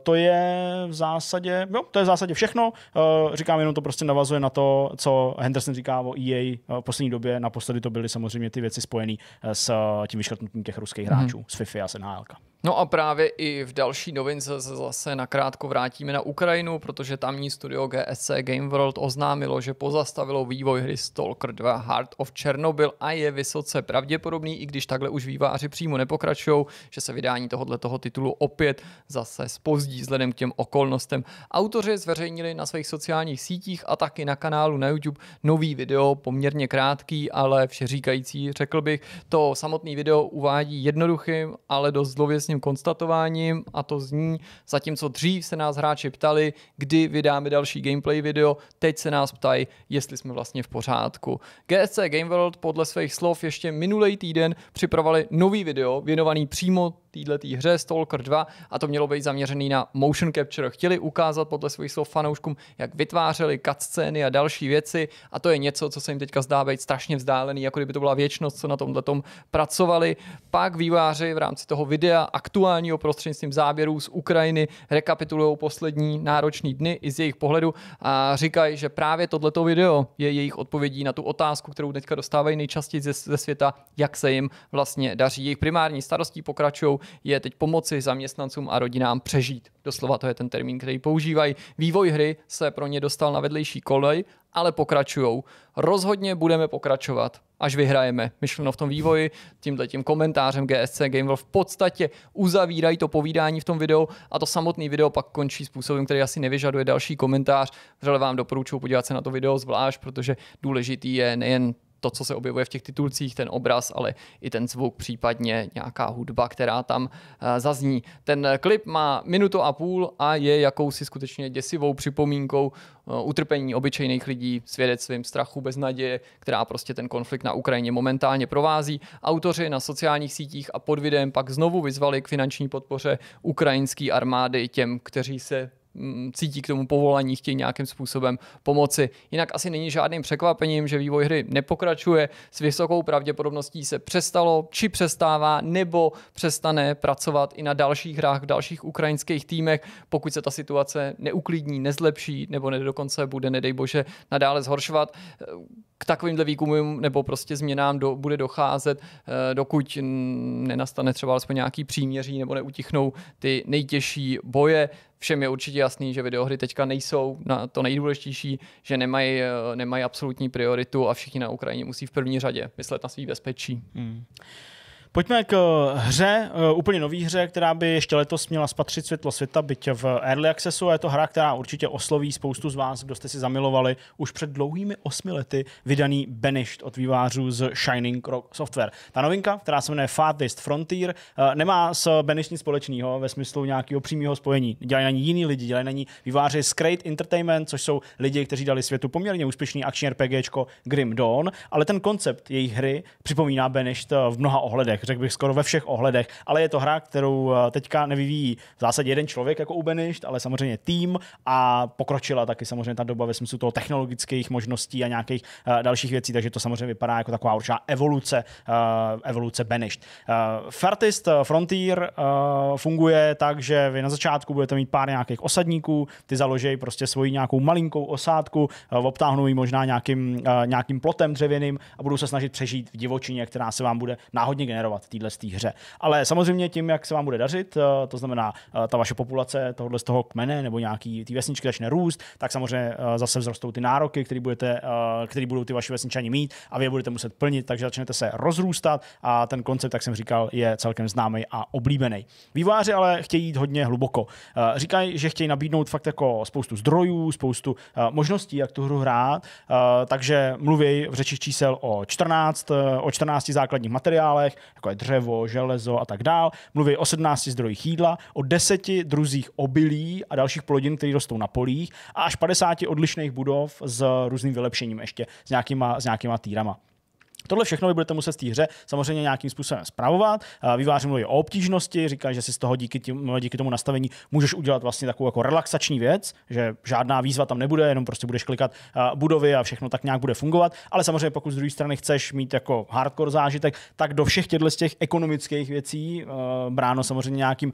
to je v zásadě, jo, to je v zásadě všechno. Uh, říkám jenom to prostě navazuje na to, co Henderson říká o EA v poslední době, naposledy to byly samozřejmě samozřejmě ty věci spojené eh, s eh, tím vyškrtnutím těch ruských mhm. hráčů mm-hmm. z FIFA a z NHL. No a právě i v další novince se zase nakrátko vrátíme na Ukrajinu, protože tamní studio GSC Game World oznámilo, že pozastavilo vývoj hry Stalker 2 Heart of Chernobyl a je vysoce pravděpodobný, i když takhle už výváři přímo nepokračují, že se vydání tohoto toho titulu opět zase spozdí vzhledem k těm okolnostem. Autoři zveřejnili na svých sociálních sítích a taky na kanálu na YouTube nový video, poměrně krátký, ale všeříkající, řekl bych. To samotné video uvádí jednoduchým, ale dost jasným konstatováním a to zní, zatímco dřív se nás hráči ptali, kdy vydáme další gameplay video, teď se nás ptají, jestli jsme vlastně v pořádku. GSC Game World podle svých slov ještě minulý týden připravovali nový video věnovaný přímo této hře Stalker 2 a to mělo být zaměřený na motion capture. Chtěli ukázat podle svých slov fanouškům, jak vytvářeli cutscény a další věci a to je něco, co se jim teďka zdá být strašně vzdálený, jako kdyby to byla věčnost, co na tomhle tom pracovali. Pak výváři v rámci toho videa a aktuálního prostřednictvím záběrů z Ukrajiny, rekapitulují poslední náročný dny i z jejich pohledu a říkají, že právě tohleto video je jejich odpovědí na tu otázku, kterou teďka dostávají nejčastěji ze, ze světa, jak se jim vlastně daří. Jejich primární starostí pokračují je teď pomoci zaměstnancům a rodinám přežít. Doslova to je ten termín, který používají. Vývoj hry se pro ně dostal na vedlejší kolej ale pokračujou. Rozhodně budeme pokračovat, až vyhrajeme. Myšleno v tom vývoji, tímhle tím komentářem GSC World v podstatě uzavírají to povídání v tom videu a to samotné video pak končí způsobem, který asi nevyžaduje další komentář. Vřele vám doporučuji podívat se na to video zvlášť, protože důležitý je nejen to, co se objevuje v těch titulcích, ten obraz, ale i ten zvuk, případně nějaká hudba, která tam eh, zazní. Ten eh, klip má minutu a půl a je jakousi skutečně děsivou připomínkou eh, utrpení obyčejných lidí, svědectvím strachu, beznaděje, která prostě ten konflikt na Ukrajině momentálně provází. Autoři na sociálních sítích a pod videem pak znovu vyzvali k finanční podpoře ukrajinské armády těm, kteří se Mm, cítí k tomu povolání, chtějí nějakým způsobem pomoci. Jinak asi není žádným překvapením, že vývoj hry nepokračuje, s vysokou pravděpodobností se přestalo, či přestává, nebo přestane pracovat i na dalších hrách v dalších ukrajinských týmech, pokud se ta situace neuklidní, nezlepší, nebo dokonce bude, nedej bože, nadále zhoršovat. Eh, k takovýmhle výkumům nebo prostě změnám do, bude docházet, eh, dokud nenastane třeba alespoň nějaký příměří nebo neutichnou ty nejtěžší boje. Všem je určitě jasný, že videohry teďka nejsou na to nejdůležitější, že nemají, eh, nemají absolutní prioritu a všichni na Ukrajině musí v první řadě myslet na svý bezpečí. Hmm. Pojďme k eh, hře, eh, úplně nový hře, která by ještě letos měla spatřit světlo světa, byť v Early Accessu. je to hra, která určitě osloví spoustu z vás, kdo jste si zamilovali už před dlouhými osmi lety vydaný Banished od vývářů z Shining Rock Software. Ta novinka, která se jmenuje Farthest Frontier, eh, nemá s Banished nic společného ve smyslu nějakého přímého spojení. Dělají na ní jiní lidi, dělají na ní výváři z Crate Entertainment, což jsou lidi, kteří dali světu poměrně úspěšný akční RPGčko Grim Dawn, ale ten koncept jejich hry připomíná Banished v mnoha ohledech ohledech, řekl bych skoro ve všech ohledech, ale je to hra, kterou eh, teďka nevyvíjí v zásadě jeden člověk jako Ubeništ, ale samozřejmě tým a pokročila taky samozřejmě ta doba ve smyslu toho technologických možností a nějakých uh, dalších věcí, takže to samozřejmě vypadá jako taková určitá evoluce, uh, evoluce Banished. Uh, Fertist Frontier uh, funguje tak, že vy na začátku budete mít pár nějakých osadníků, ty založí prostě svoji nějakou malinkou osádku, uh, obtáhnou ji možná nějakým, uh, nějakým plotem dřevěným a budou se snažit přežít v divočině, která se vám bude náhodně generovat věnovat téhle hře. Ale samozřejmě tím, jak se vám bude dařit, eh, to znamená, eh, ta vaše populace tohle z toho kmene nebo nějaký ty vesničky začne růst, tak samozřejmě eh, zase vzrostou ty nároky, které budete, který budou ty vaše vesničani mít a vy je budete muset plnit, takže začnete se rozrůstat a ten koncept, jak jsem říkal, je celkem známý a oblíbený. Výváři ale chtějí jít hodně hluboko. Říkají, že chtějí nabídnout fakt jako spoustu zdrojů, spoustu možností, jak tu hru hrát, takže mluví v řeči čísel o 14, o 14 základních materiálech, jako je dřevo, železo a tak dál. Mluví o 17 zdrojích jídla, o 10 druzích obilí a dalších plodin, které rostou na polích a až 50 odlišných budov s různým vylepšením ještě, s nějakýma, s nějakýma týrama. Tohle všechno vy budete muset v té hře samozřejmě nějakým způsobem zpravovat. Výváři mluví o obtížnosti, říká, že si z toho díky, tím, díky tomu nastavení můžeš udělat vlastně takovou jako relaxační věc, že žádná výzva tam nebude, jenom prostě budeš klikat budovy a všechno tak nějak bude fungovat. Ale samozřejmě, pokud z druhé strany chceš mít jako hardcore zážitek, tak do všech těchto z těch ekonomických věcí, bráno samozřejmě nějakým,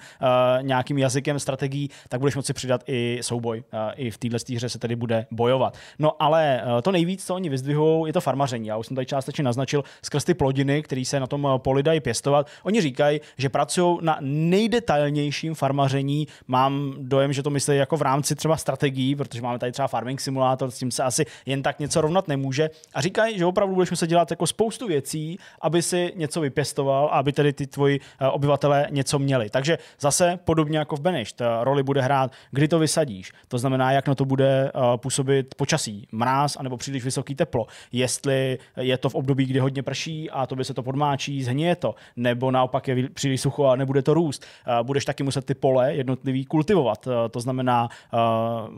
nějakým jazykem, strategií, tak budeš moci přidat i souboj. I v téhle hře se tedy bude bojovat. No ale to nejvíc, co oni vyzdvihují, je to farmaření. Já už jsem tady částečně naznačil, skrz ty plodiny, které se na tom eh, poli dají pěstovat. Oni říkají, že pracují na nejdetailnějším farmaření. Mám dojem, že to myslí jako v rámci třeba strategií, protože máme tady třeba farming simulátor, s tím se asi jen tak něco rovnat nemůže. A říkají, že opravdu budeš muset dělat jako spoustu věcí, aby si něco vypěstoval, aby tedy ty tvoji eh, obyvatelé něco měli. Takže zase podobně jako v Benešt, eh, roli bude hrát, kdy to vysadíš. To znamená, jak na to bude působit počasí, mráz anebo příliš vysoký teplo. Jestli je to v období kdy hodně prší a to by se to podmáčí, zhněje to, nebo naopak je příliš sucho a nebude to růst. Eh, budeš taky muset ty pole jednotlivý kultivovat, eh, to znamená eh,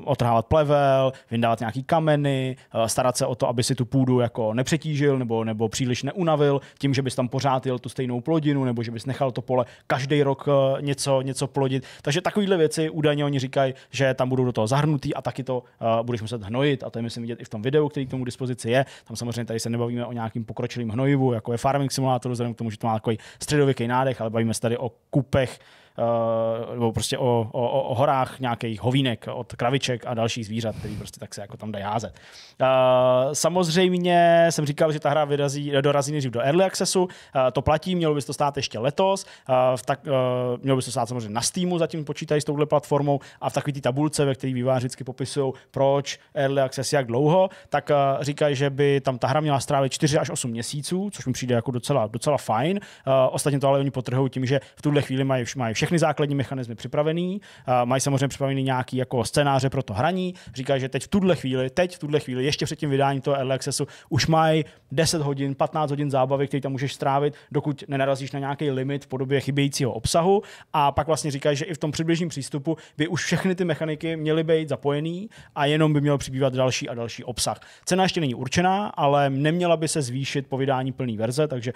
otrhávat plevel, vyndávat nějaký kameny, starat se o to, aby si tu půdu jako nepřetížil nebo, nebo příliš neunavil tím, že bys tam pořád jel tu stejnou plodinu nebo že bys nechal to pole každý rok něco, něco plodit. Takže takovéhle věci údajně oni říkají, že tam budou do toho zahrnutý a taky to budeš muset hnojit a to je myslím vidět i v tom videu, který k tomu dispozici je. Tam samozřejmě tady se nebavíme o nějakým pokročilém hnojivu, jako je farming simulator, vzhledem k tomu, že to má takový středověký nádech, ale bavíme se tady o kupech Eh, nebo prostě o, o, o horách nějakých hovínek od kraviček a dalších zvířat, který prostě tak se jako tam dají házet. Eh, samozřejmě jsem říkal, že ta hra vyrazí, dorazí nejdřív do Early Accessu, eh, to platí, mělo by se to stát ještě letos, tak, mělo by se to stát samozřejmě na Steamu, zatím počítají s touhle platformou a v takové té tabulce, ve které výváři vždycky popisují, proč Early Access jak dlouho, tak říkají, že by tam ta hra měla strávit 4 až 8 měsíců, což mi přijde jako docela, docela fajn. Ostatně to ale oni potrhují tím, že v tuhle chvíli mají, mají všechny všechny základní mechanismy připravený, mají samozřejmě připravený nějaký jako scénáře pro to hraní, říkají, že teď v tuhle chvíli, teď v tuhle chvíli, ještě před tím vydáním toho Early Accessu, už mají 10 hodin, 15 hodin zábavy, který tam můžeš strávit, dokud nenarazíš na nějaký limit v podobě chybějícího obsahu a pak vlastně říkají, že i v tom přibližním přístupu by už všechny ty mechaniky měly být zapojený a jenom by měl přibývat další a další obsah. Cena ještě není určená, ale neměla by se zvýšit po vydání plné verze, takže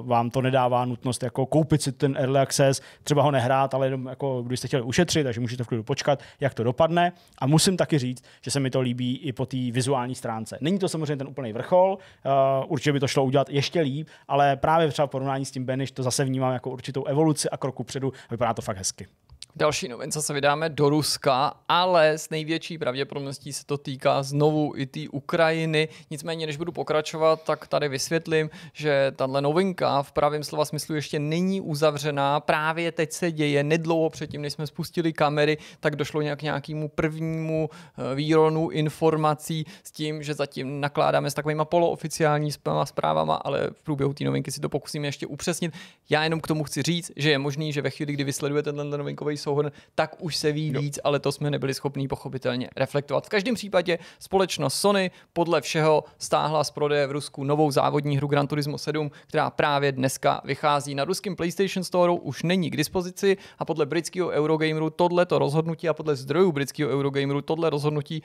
uh, vám to nedává nutnost jako koupit si ten Early Access, třeba ho nehrát, ale jenom jako, když jste chtěli ušetřit, takže můžete v klidu počkat, jak to dopadne. A musím taky říct, že se mi to líbí i po té vizuální stránce. Není to samozřejmě ten úplný vrchol, uh, určitě by to šlo udělat ještě líp, ale právě třeba v porovnání s tím Benish to zase vnímám jako určitou evoluci a kroku předu a vypadá to fakt hezky. Další novince se vydáme do Ruska, ale s největší pravděpodobností se to týká znovu i té Ukrajiny. Nicméně, než budu pokračovat, tak tady vysvětlím, že tahle novinka v pravém slova smyslu ještě není uzavřená. Právě teď se děje, nedlouho předtím, než jsme spustili kamery, tak došlo nějak nějakému prvnímu eh, výronu informací s tím, že zatím nakládáme s takovými polooficiální zprávama, ale v průběhu té novinky si to pokusíme ještě upřesnit. Já jenom k tomu chci říct, že je možný, že ve chvíli, kdy vysledujete tenhle novinkový souhrn, tak už se ví jo. víc, ale to jsme nebyli schopni pochopitelně reflektovat. V každém případě společnost Sony podle všeho stáhla z prodeje v Rusku novou závodní hru Gran Turismo 7, která právě dneska vychází na ruském PlayStation Store, už není k dispozici a podle britského Eurogameru to rozhodnutí a podle zdrojů britského Eurogameru tohle rozhodnutí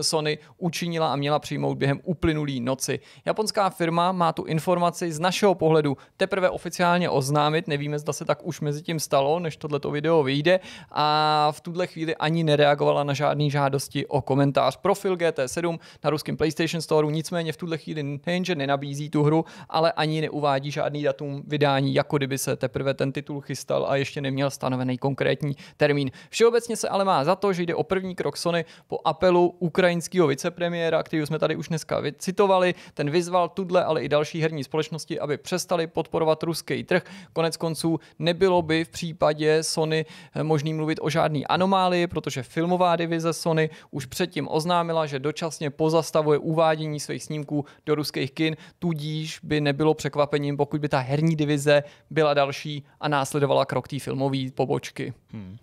Sony učinila a měla přijmout během uplynulý noci. Japonská firma má tu informaci z našeho pohledu teprve oficiálně oznámit, nevíme, zda se tak už mezi tím stalo, než tohleto video vyjde, a v tuhle chvíli ani nereagovala na žádný žádosti o komentář. Profil GT7 na ruském PlayStation Store nicméně v tuhle chvíli nejenže nenabízí tu hru, ale ani neuvádí žádný datum vydání, jako kdyby se teprve ten titul chystal a ještě neměl stanovený konkrétní termín. Všeobecně se ale má za to, že jde o první krok Sony po apelu ukrajinského vicepremiéra, který jsme tady už dneska citovali. Ten vyzval tudle, ale i další herní společnosti, aby přestali podporovat ruský trh. Konec konců nebylo by v případě Sony možný mluvit o žádný anomálii, protože filmová divize Sony už předtím oznámila, že dočasně pozastavuje uvádění svých snímků do ruských kin, tudíž by nebylo překvapením, pokud by ta herní divize byla další a následovala krok té filmové pobočky. Hmm.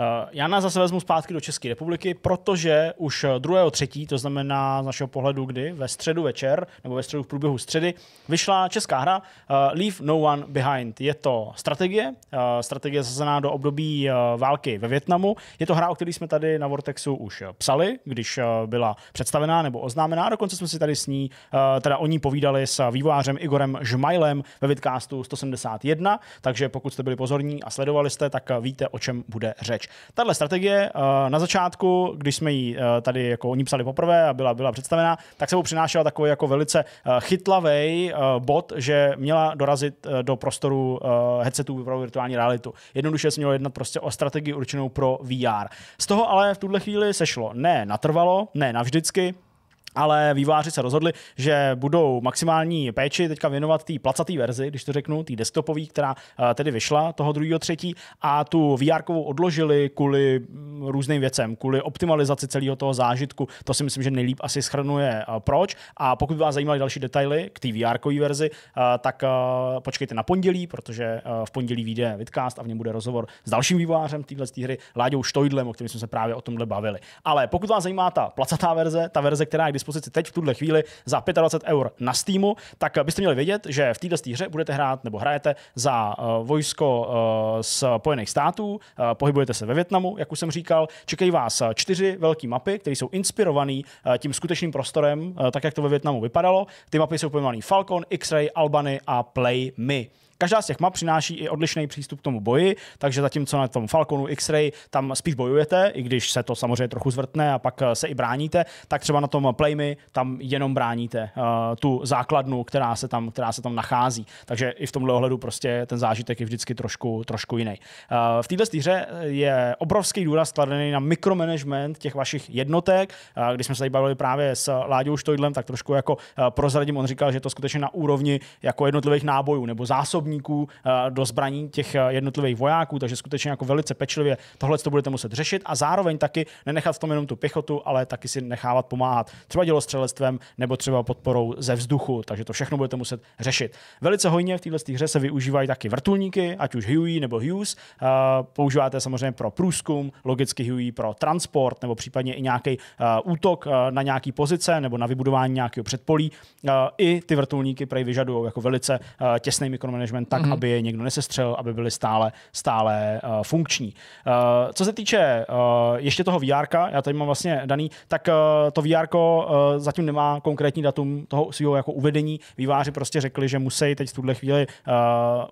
Eh, já nás zase vezmu zpátky do České republiky, protože už třetí, to znamená z našeho pohledu kdy, ve středu večer, nebo ve středu v průběhu středy, vyšla česká hra eh, Leave No One Behind. Je to strategie, eh, strategie zasazená do období Eh, války ve Větnamu. Je to hra, o které jsme tady na Vortexu už eh, psali, když eh, byla představená nebo oznámená. Dokonce jsme si tady s ní, teda o ní povídali s vývojářem Igorem Žmajlem ve Vidcastu 171, takže pokud jste byli pozorní a sledovali jste, tak víte, o čem bude řeč. Tahle strategie na začátku, když jsme ji tady jako oni psali poprvé a byla, byla představená, tak mu přinášela takový jako velice chytlavý bod, že měla dorazit do prostoru headsetů pro virtuální realitu. Jednoduše se mělo jednat prostě o strategii určenou pro VR. Z toho ale v tuhle chvíli sešlo ne natrvalo, ne navždycky, ale výváři se rozhodli, že budou maximální péči teďka věnovat té placaté verzi, když to řeknu, té desktopové, která eh, tedy vyšla toho druhého třetí a tu vr odložili kvůli mm, různým věcem, kvůli optimalizaci celého toho zážitku. To si myslím, že nejlíp asi schrnuje eh, proč. A pokud by vás zajímaly další detaily k té vr verzi, eh, tak počkejte na pondělí, protože v pondělí vyjde vidcast a v něm bude rozhovor s dalším vývojářem téhle hry, Láďou Štojdlem, o kterém jsme se právě o tomhle bavili. Ale pokud vás zajímá ta placatá verze, ta verze, která je dispozici teď v tuhle chvíli za 25 eur na Steamu, tak byste měli vědět, že v této hře budete hrát nebo hrajete za eh, vojsko eh, z Spojených států, eh, pohybujete se ve Větnamu, jak už jsem říkal, čekají vás čtyři velké mapy, které jsou inspirované tím skutečným prostorem, tak jak to ve Větnamu vypadalo. Ty mapy jsou pojmenované Falcon, X-Ray, Albany a Play Me. Každá z těch map přináší i odlišný přístup k tomu boji, takže zatímco na tom Falconu X-Ray tam spíš bojujete, i když se to samozřejmě trochu zvrtne a pak eh, se i bráníte, tak třeba na tom Playmy tam jenom bráníte uh, tu základnu, která se, tam, která se tam nachází. Takže i v tomhle ohledu prostě ten zážitek je vždycky trošku, trošku jiný. Uh, v této stíře je obrovský důraz kladený na mikromanagement těch vašich jednotek. Uh, když jsme se tady bavili právě s Láďou Štojdlem, tak trošku jako uh, prozradím, on říkal, že to skutečně na úrovni jako jednotlivých nábojů nebo zásob zásobníků eh, do zbraní těch eh, jednotlivých vojáků, takže skutečně jako velice pečlivě tohle to budete muset řešit a zároveň taky nenechat v tom jenom tu pěchotu, ale taky si nechávat pomáhat třeba dělostřelectvem nebo třeba podporou ze vzduchu, takže to všechno budete muset řešit. Velice hojně v této hře se využívají taky vrtulníky, ať už Huey nebo Hughes. Eh, používáte samozřejmě pro průzkum, logicky Huey pro transport nebo případně i nějaký útok na nějaký pozice nebo na vybudování nějakého předpolí. I ty vrtulníky prej vyžadují jako velice těsný mikromanagement management tak, mm-hmm. aby je někdo nesestřel, aby byly stále, stále uh, funkční. Uh, co se týče uh, ještě toho VR, já tady mám vlastně daný, tak uh, to VR uh, zatím nemá konkrétní datum toho svého jako uvedení. Výváři prostě řekli, že musí teď v tuhle chvíli uh,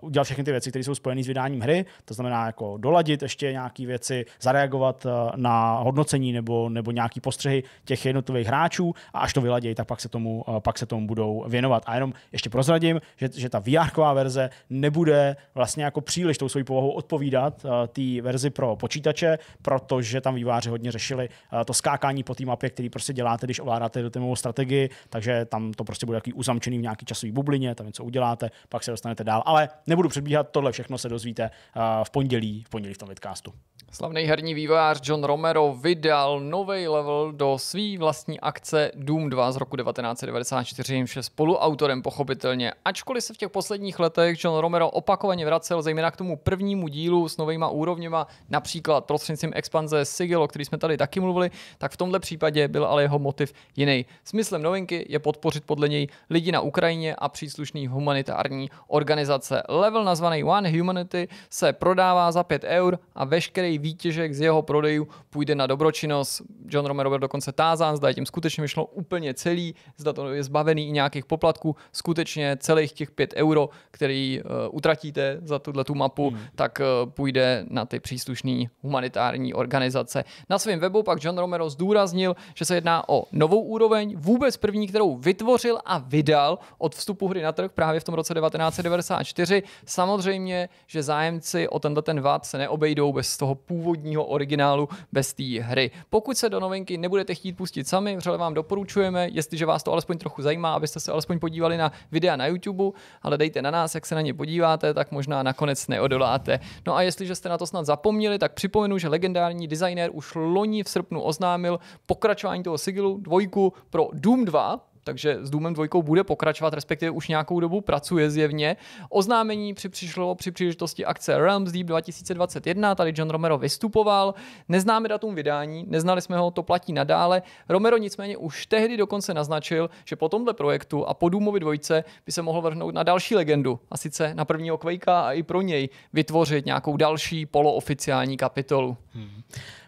udělat všechny ty věci, které jsou spojené s vydáním hry, to znamená jako doladit ještě nějaké věci, zareagovat uh, na hodnocení nebo, nebo nějaké postřehy těch jednotlivých hráčů a až to vyladějí, tak pak se tomu, uh, pak se tomu budou věnovat. A jenom ještě prozradím, že, že ta VR verze nebude vlastně jako příliš tou svojí povahou odpovídat eh, té verzi pro počítače, protože tam výváři hodně řešili eh, to skákání po té mapě, který prostě děláte, když ovládáte do týmovou strategii, takže tam to prostě bude jaký uzamčený v nějaký časový bublině, tam něco uděláte, pak se dostanete dál. Ale nebudu předbíhat, tohle všechno se dozvíte eh, v pondělí, v pondělí v tom vidcastu. Slavný herní vývojář John Romero vydal nový level do své vlastní akce Doom 2 z roku 1994, jimž je spoluautorem pochopitelně, ačkoliv se v těch posledních letech John Romero opakovaně vracel, zejména k tomu prvnímu dílu s novýma úrovněma, například prostřednictvím expanze Sigil, o který jsme tady taky mluvili, tak v tomto případě byl ale jeho motiv jiný. Smyslem novinky je podpořit podle něj lidi na Ukrajině a příslušný humanitární organizace. Level nazvaný One Humanity se prodává za 5 eur a veškerý výtěžek z jeho prodejů půjde na dobročinnost. John Romero byl dokonce tázán, zda je tím skutečně vyšlo úplně celý, zda to je zbavený i nějakých poplatků, skutečně celých těch 5 euro, který Eh, utratíte za tuhle tu mapu, hmm. tak eh, půjde na ty příslušné humanitární organizace. Na svém webu pak John Romero zdůraznil, že se jedná o novou úroveň, vůbec první, kterou vytvořil a vydal od vstupu hry na trh právě v tom roce 1994. Samozřejmě, že zájemci o tenhle ten VAT se neobejdou bez toho původního originálu, bez té hry. Pokud se do novinky nebudete chtít pustit sami, vřele vám doporučujeme, jestliže vás to alespoň trochu zajímá, abyste se alespoň podívali na videa na YouTube, ale dejte na nás, jak se na ně podíváte, tak možná nakonec neodoláte. No a jestliže jste na to snad zapomněli, tak připomenu, že legendární designér už loni v srpnu oznámil pokračování toho sigilu dvojku pro Doom 2, takže s Doomem dvojkou bude pokračovat, respektive už nějakou dobu pracuje zjevně. Oznámení při přišlo při příležitosti akce Realms Deep 2021, tady John Romero vystupoval, neznáme datum vydání, neznali jsme ho, to platí nadále. Romero nicméně už tehdy dokonce naznačil, že po tomhle projektu a po Doomovi dvojce by se mohl vrhnout na další legendu, a sice na prvního Quakea a i pro něj vytvořit nějakou další polooficiální kapitolu. Hmm.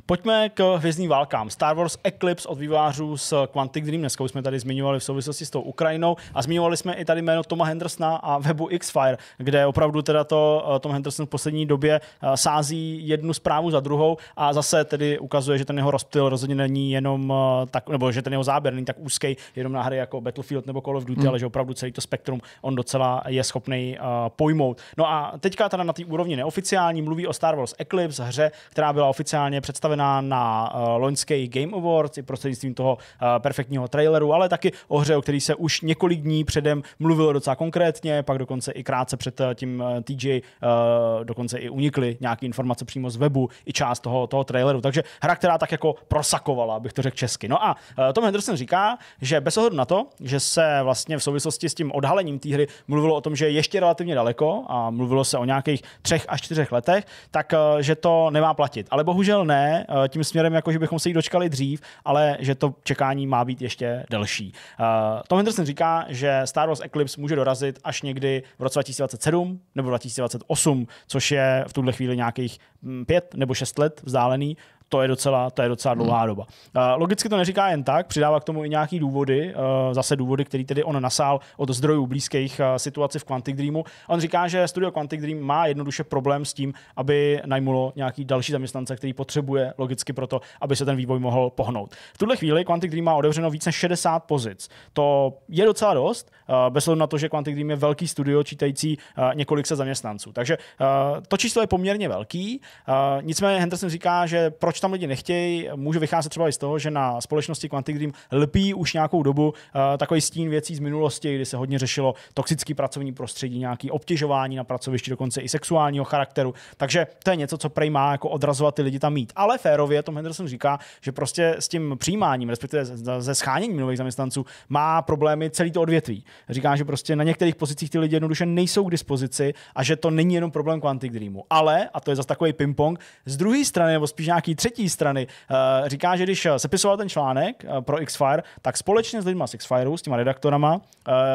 Pojďme k hvězdným válkám. Star Wars Eclipse od vývářů z Quantic Dream. Dneska už jsme tady zmiňovali v souvislosti s tou Ukrajinou a zmiňovali jsme i tady jméno Toma Hendersona a webu Xfire, kde opravdu teda to eh, Tom Henderson v poslední době eh, sází jednu zprávu za druhou a zase tedy ukazuje, že ten jeho rozptyl rozhodně není jenom eh, tak, nebo že ten jeho záběr není tak úzký jenom na hry jako Battlefield nebo Call of Duty, mm. ale že opravdu celý to spektrum on docela je schopný pojmout. No a teďka teda na té úrovni neoficiální mluví o Star Wars Eclipse, hře, která byla oficiálně představena představená na eh, loňské Game Awards i prostřednictvím toho eh, perfektního traileru, ale taky o hře, o který se už několik dní předem mluvilo docela konkrétně, pak dokonce i krátce před eh, tím TJ dokonce i unikly nějaké informace přímo z webu i část toho, toho traileru. Takže hra, která tak jako prosakovala, bych to řekl česky. No a Tom Henderson říká, že bez ohledu na to, že se vlastně v souvislosti s tím odhalením té hry mluvilo o tom, že je ještě relativně daleko a mluvilo se o nějakých třech až čtyřech letech, tak že to nemá platit. Ale bohužel ne, Eh, tím směrem, jako že bychom se jí dočkali dřív, ale že to čekání má být ještě delší. Eh, Tom Henderson říká, že Star Wars Eclipse může dorazit až někdy v roce 2027 nebo 2028, což je v tuhle chvíli nějakých hm, pět nebo šest let vzdálený to je docela, to je docela dlouhá hmm. doba. Uh, logicky to neříká jen tak, přidává k tomu i nějaký důvody, uh, zase důvody, který tedy on nasál od zdrojů blízkých uh, situaci v Quantic Dreamu. On říká, že studio Quantic Dream má jednoduše problém s tím, aby najmulo nějaký další zaměstnance, který potřebuje logicky proto, aby se ten vývoj mohl pohnout. V tuhle chvíli Quantic Dream má otevřeno více než 60 pozic. To je docela dost, eh, bez ohledu na to, že Quantic Dream je velký studio čítající několik se zaměstnanců. Takže to číslo je poměrně velký. Nicméně Henderson říká, že proč proč tam lidi nechtějí, může vycházet třeba i z toho, že na společnosti Quantic Dream lpí už nějakou dobu uh, takový stín věcí z minulosti, kdy se hodně řešilo toxický pracovní prostředí, nějaký obtěžování na pracovišti, dokonce i sexuálního charakteru. Takže to je něco, co prej má jako odrazovat ty lidi tam mít. Ale férově Tom Henderson říká, že prostě s tím přijímáním, respektive ze scháněním nových zaměstnanců, má problémy celý to odvětví. Říká, že prostě na některých pozicích ty lidi jednoduše nejsou k dispozici a že to není jenom problém Quantic Dreamu. Ale, a to je zase takový ping-pong, z druhé strany, nebo spíš nějaký třetí strany eh, říká, že když eh, sepisoval ten článek eh, pro Xfire, tak společně s lidmi z Xfireu, s těma redaktorama,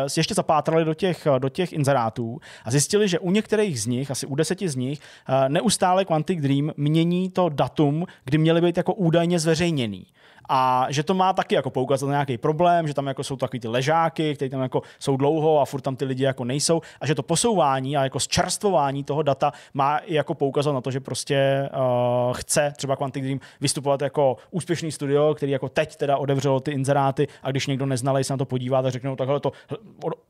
si ještě zapátrali do těch, do těch inzerátů a zjistili, že u některých z nich, asi u deseti z nich, neustále Quantic Dream mění to datum, kdy měly být jako údajně zveřejněný. A že to má taky jako poukazat na nějaký problém, že tam jako jsou takový ty ležáky, které tam jako jsou dlouho a furt tam ty lidi jako nejsou a že to posouvání a jako zčerstvování toho data má jako poukazat na to, že prostě uh, chce třeba Quantic Quantic Dream vystupovat jako úspěšný studio, který jako teď teda odevřelo ty inzeráty a když někdo neznal, se na to podívá, tak řeknou takhle to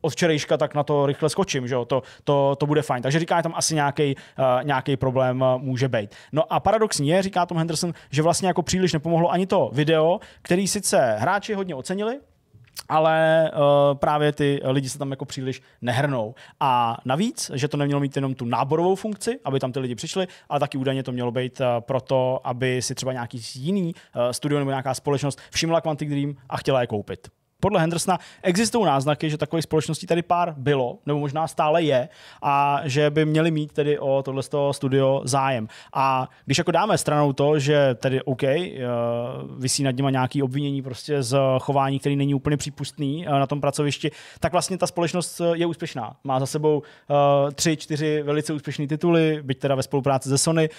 od včerejška, tak na to rychle skočím, že jo, to, to, to bude fajn. Takže říká, že tam asi nějaký uh, eh, nějaký problém uh, může být. No a paradoxní je, říká Tom Henderson, že vlastně jako příliš nepomohlo ani to video, který sice hráči hodně ocenili, ale uh, právě ty lidi se tam jako příliš nehrnou. A navíc, že to nemělo mít jenom tu náborovou funkci, aby tam ty lidi přišli, ale taky údajně to mělo být uh, proto, aby si třeba nějaký jiný uh, studio nebo nějaká společnost všimla Quantic Dream a chtěla je koupit podle Hendersona existují náznaky, že takových společností tady pár bylo, nebo možná stále je, a že by měli mít tedy o tohle studio zájem. A když jako dáme stranou to, že tedy OK, eh, vysí nad nimi nějaký obvinění prostě z chování, který není úplně přípustný eh, na tom pracovišti, tak vlastně ta společnost eh, je úspěšná. Má za sebou tři, čtyři velice úspěšné tituly, byť teda ve spolupráci se Sony,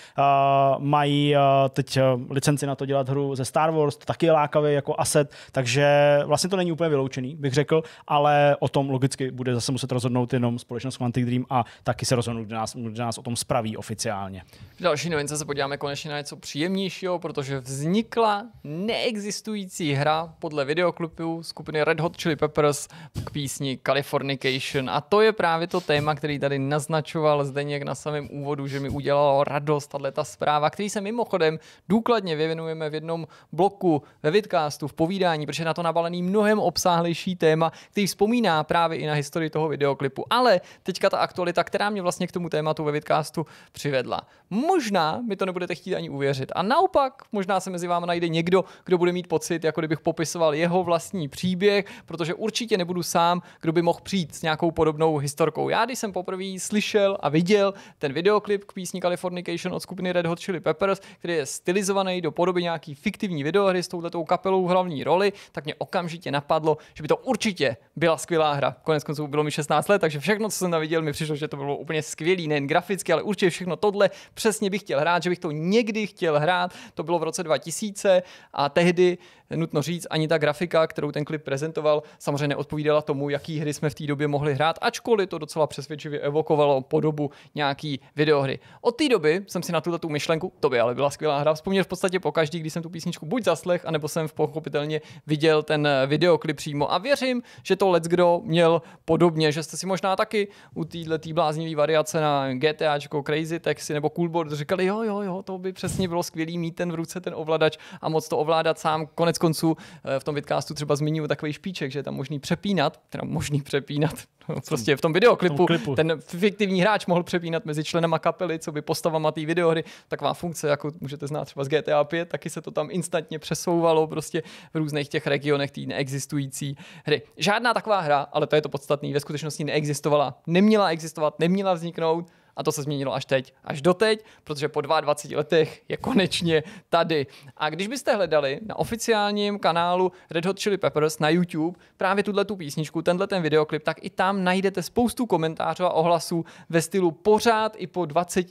mají teď licenci na to dělat hru ze Star Wars, to taky je lákavý jako asset, takže vlastně to není úplně vyloučený, bych řekl, ale o tom logicky bude zase muset rozhodnout jenom společnost Quantic Dream a taky se rozhodnout, kdo nás, kdo nás o tom spraví oficiálně. V další novince se podíváme konečně na něco příjemnějšího, protože vznikla neexistující hra podle videoklipu skupiny Red Hot Chili Peppers k písni Californication a to je právě to téma, který tady naznačoval Zdeněk na samém úvodu, že mi udělalo radost tahle ta zpráva, který se mimochodem důkladně věnujeme v jednom bloku ve Vidcastu, v povídání, protože na to nabalený mnohem obsáhlejší téma, který vzpomíná právě i na historii toho videoklipu. Ale teďka ta aktualita, která mě vlastně k tomu tématu ve Vidcastu přivedla. Možná mi to nebudete chtít ani uvěřit. A naopak, možná se mezi vámi najde někdo, kdo bude mít pocit, jako kdybych popisoval jeho vlastní příběh, protože určitě nebudu sám, kdo by mohl přijít s nějakou podobnou historkou. Já, když jsem poprvé slyšel a viděl ten videoklip k písni Californication od skupiny Red Hot Chili Peppers, který je stylizovaný do podoby nějaký fiktivní videohry s touhletou kapelou hlavní roli, tak mě okamžitě napadlo, napadlo, že by to určitě byla skvělá hra. Konec konců bylo mi 16 let, takže všechno, co jsem tam viděl, mi přišlo, že to bylo úplně skvělý, nejen graficky, ale určitě všechno tohle přesně bych chtěl hrát, že bych to někdy chtěl hrát. To bylo v roce 2000 a tehdy nutno říct, ani ta grafika, kterou ten klip prezentoval, samozřejmě neodpovídala tomu, jaký hry jsme v té době mohli hrát, ačkoliv to docela přesvědčivě evokovalo podobu nějaký videohry. Od té doby jsem si na tuto tu myšlenku, to by ale byla skvělá hra, vzpomněl v podstatě po každý, když jsem tu písničku buď zaslech, anebo jsem v pochopitelně viděl ten eh, videoklip přímo. A věřím, že to let's kdo měl podobně, že jste si možná taky u téhle tý bláznivé variace na GTAčko, Crazy Taxi nebo Coolboard říkali, jo, jo, jo, to by přesně bylo skvělý mít ten v ruce ten ovladač a moc to ovládat sám. Konec konců eh, v tom vidcastu třeba zmiňuji takový špiček, že je tam možný přepínat, teda možný přepínat, no, prostě v tom videoklipu, v tom klipu. ten fiktivní hráč mohl přepínat mezi členama kapely, co by postavama té videohry, taková funkce, jako můžete znát třeba z GTA 5, taky se to tam instantně přesouvalo prostě v různých těch regionech té neexistující hry. Žádná taková hra, ale to je to podstatné, ve skutečnosti neexistovala, neměla existovat, neměla vzniknout, a to se změnilo až teď, až doteď, protože po 22 letech je konečně tady. A když byste hledali na oficiálním kanálu Red Hot Chili Peppers na YouTube právě tuhle tu písničku, tenhle ten videoklip, tak i tam najdete spoustu komentářů a ohlasů ve stylu pořád i po 20,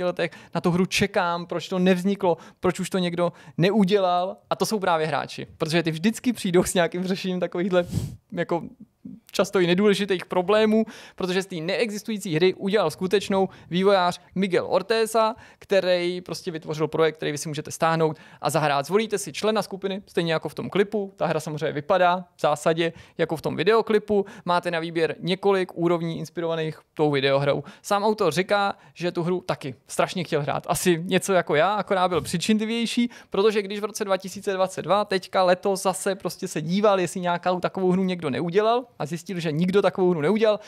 letech na tu hru čekám, proč to nevzniklo, proč už to někdo neudělal. A to jsou právě hráči, protože ty vždycky přijdou s nějakým řešením takovýchhle jako často i nedůležitých problémů, protože z té neexistující hry udělal skutečnou vývojář Miguel Orteza, který prostě vytvořil projekt, který vy si můžete stáhnout a zahrát. Zvolíte si člena skupiny, stejně jako v tom klipu, ta hra samozřejmě vypadá v zásadě jako v tom videoklipu, máte na výběr několik úrovní inspirovaných tou videohrou. Sám autor říká, že tu hru taky strašně chtěl hrát. Asi něco jako já, akorát byl přičindivější, protože když v roce 2022, teďka letos zase prostě se díval, jestli nějakou takovou hru někdo neudělal, a zjistil, že nikdo takovou hru neudělal,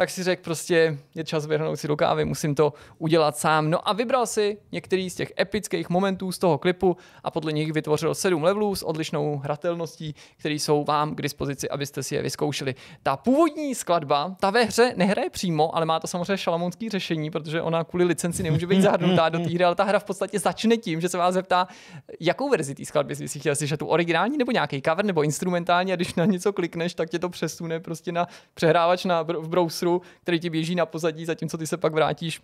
tak si řekl prostě, je čas vyhrnout si do kávy, musím to udělat sám. No a vybral si některý z těch epických momentů z toho klipu a podle nich vytvořil sedm levelů s odlišnou hratelností, které jsou vám k dispozici, abyste si je vyzkoušeli. Ta původní skladba, ta ve hře nehraje přímo, ale má to samozřejmě šalamounský řešení, protože ona kvůli licenci nemůže být zahrnutá do té hry, ale ta hra v podstatě začne tím, že se vás zeptá, jakou verzi té skladby si chtěl slyšet, tu originální nebo nějaký cover nebo instrumentální a když na něco klikneš, tak tě to přesune prostě na přehrávač na, v browseru který ti běží na pozadí, zatímco ty se pak vrátíš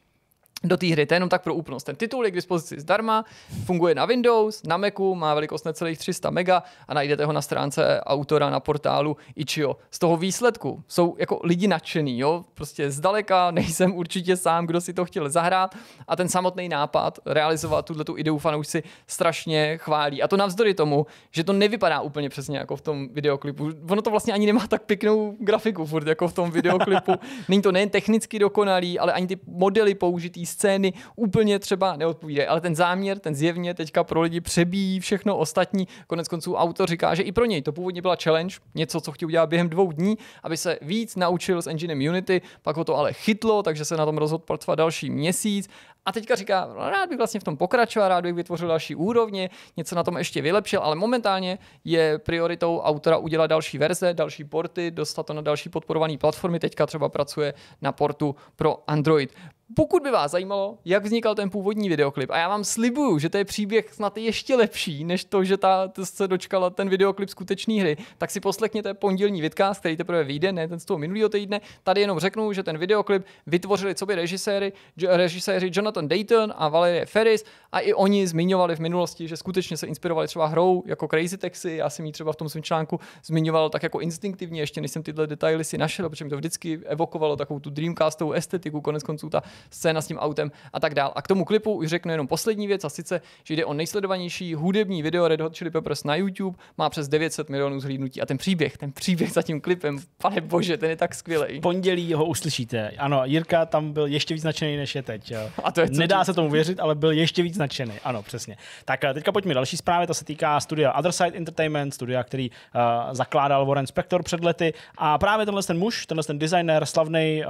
do té hry, to je jenom tak pro úplnost. Ten titul je k dispozici zdarma, funguje na Windows, na Macu, má velikost necelých 300 mega a najdete ho na stránce autora na portálu Ichio. Z toho výsledku jsou jako lidi nadšený, jo? prostě zdaleka nejsem určitě sám, kdo si to chtěl zahrát a ten samotný nápad realizovat tuhle tu ideu fanoušci strašně chválí. A to navzdory tomu, že to nevypadá úplně přesně jako v tom videoklipu. Ono to vlastně ani nemá tak pěknou grafiku furt jako v tom videoklipu. Není to nejen technicky dokonalý, ale ani ty modely použitý scény úplně třeba neodpovídají, ale ten záměr, ten zjevně teďka pro lidi přebíjí všechno ostatní. Konec konců autor říká, že i pro něj to původně byla challenge, něco, co chtěl udělat během dvou dní, aby se víc naučil s enginem Unity, pak ho to ale chytlo, takže se na tom rozhodl pracovat další měsíc a teďka říká, no, rád bych vlastně v tom pokračoval, rád bych vytvořil další úrovně, něco na tom ještě vylepšil, ale momentálně je prioritou autora udělat další verze, další porty, dostat to na další podporované platformy. Teďka třeba pracuje na portu pro Android. Pokud by vás zajímalo, jak vznikal ten původní videoklip, a já vám slibuju, že to je příběh snad ještě lepší, než to, že ta, to se dočkala ten videoklip skutečný hry, tak si poslechněte pondělní vidcast, který teprve vyjde, ne ten z toho minulého týdne. Tady jenom řeknu, že ten videoklip vytvořili co by režiséry, režiséři Jonathan Jonathan Dayton a Valerie Ferris a i oni zmiňovali v minulosti, že skutečně se inspirovali třeba hrou jako Crazy Taxi. Já jsem ji třeba v tom svém článku zmiňoval tak jako instinktivně, ještě než jsem tyhle detaily si našel, protože mi to vždycky evokovalo takovou tu Dreamcastovou estetiku, konec konců ta scéna s tím autem a tak dál. A k tomu klipu už řeknu jenom poslední věc, a sice, že jde o nejsledovanější hudební video Red Hot Chili Peppers na YouTube, má přes 900 milionů zhlídnutí a ten příběh, ten příběh za tím klipem, pane bože, ten je tak skvělý. V pondělí ho uslyšíte. Ano, Jirka tam byl ještě víc než je teď. Jo. A to je Nedá se tomu věřit, ale byl ještě víc nadšený. Ano, přesně. Tak eh, teďka pojďme další zprávy. ta se týká studia Otherside Entertainment, studia, který uh, zakládal Warren Spector před lety. A právě tenhle ten muž, tenhle ten designer, slavný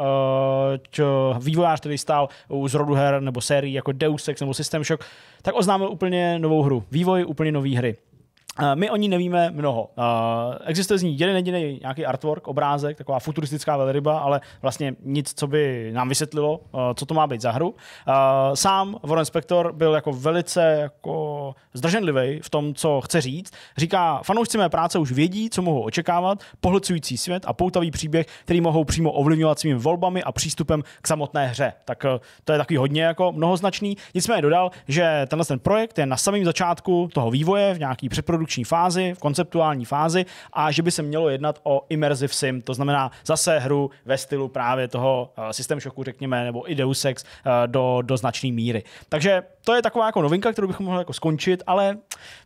uh, vývojář, který stál u zrodu her nebo sérií jako Deus Ex nebo System Shock, tak oznámil úplně novou hru. Vývoj úplně nové hry. My o ní nevíme mnoho. Existuje z ní jeden jediný nějaký artwork, obrázek, taková futuristická velryba, ale vlastně nic, co by nám vysvětlilo, co to má být za hru. Sám Warren Spector byl jako velice jako zdrženlivý v tom, co chce říct. Říká, fanoušci mé práce už vědí, co mohou očekávat, pohlcující svět a poutavý příběh, který mohou přímo ovlivňovat svými volbami a přístupem k samotné hře. Tak e, to je takový hodně jako mnohoznačný. Nicméně dodal, že tenhle ten projekt je na samém začátku toho vývoje v nějaký předprodukci produkční fázi, v konceptuální fázi a že by se mělo jednat o immersive sim, to znamená zase hru ve stylu právě toho eh, systém šoku, řekněme, nebo i Deus Ex eh, do, do značné míry. Takže to je taková jako novinka, kterou bychom mohli jako skončit, ale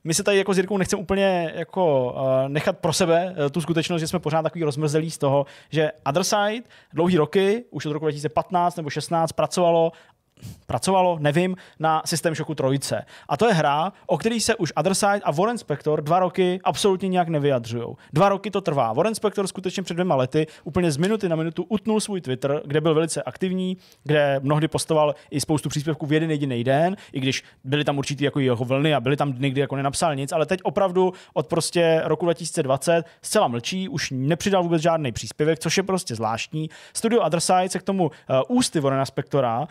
my se tady jako s Jirkou nechceme úplně jako eh, nechat pro sebe tu skutečnost, že jsme pořád takový rozmrzelí z toho, že Otherside dlouhý roky, už od roku 2015 nebo 16 pracovalo pracovalo, nevím, na systém šoku trojice. A to je hra, o který se už Otherside a Warren Spector dva roky absolutně nějak nevyjadřují. Dva roky to trvá. Warren Spector skutečně před dvěma lety úplně z minuty na minutu utnul svůj Twitter, kde byl velice aktivní, kde mnohdy postoval i spoustu příspěvků v jeden jediný den, i když byly tam určitý jako jeho vlny a byly tam dny, kdy jako nenapsal nic, ale teď opravdu od prostě roku 2020 zcela mlčí, už nepřidal vůbec žádný příspěvek, což je prostě zvláštní. Studio Otherside se k tomu uh, ústy Warrena Spectora uh,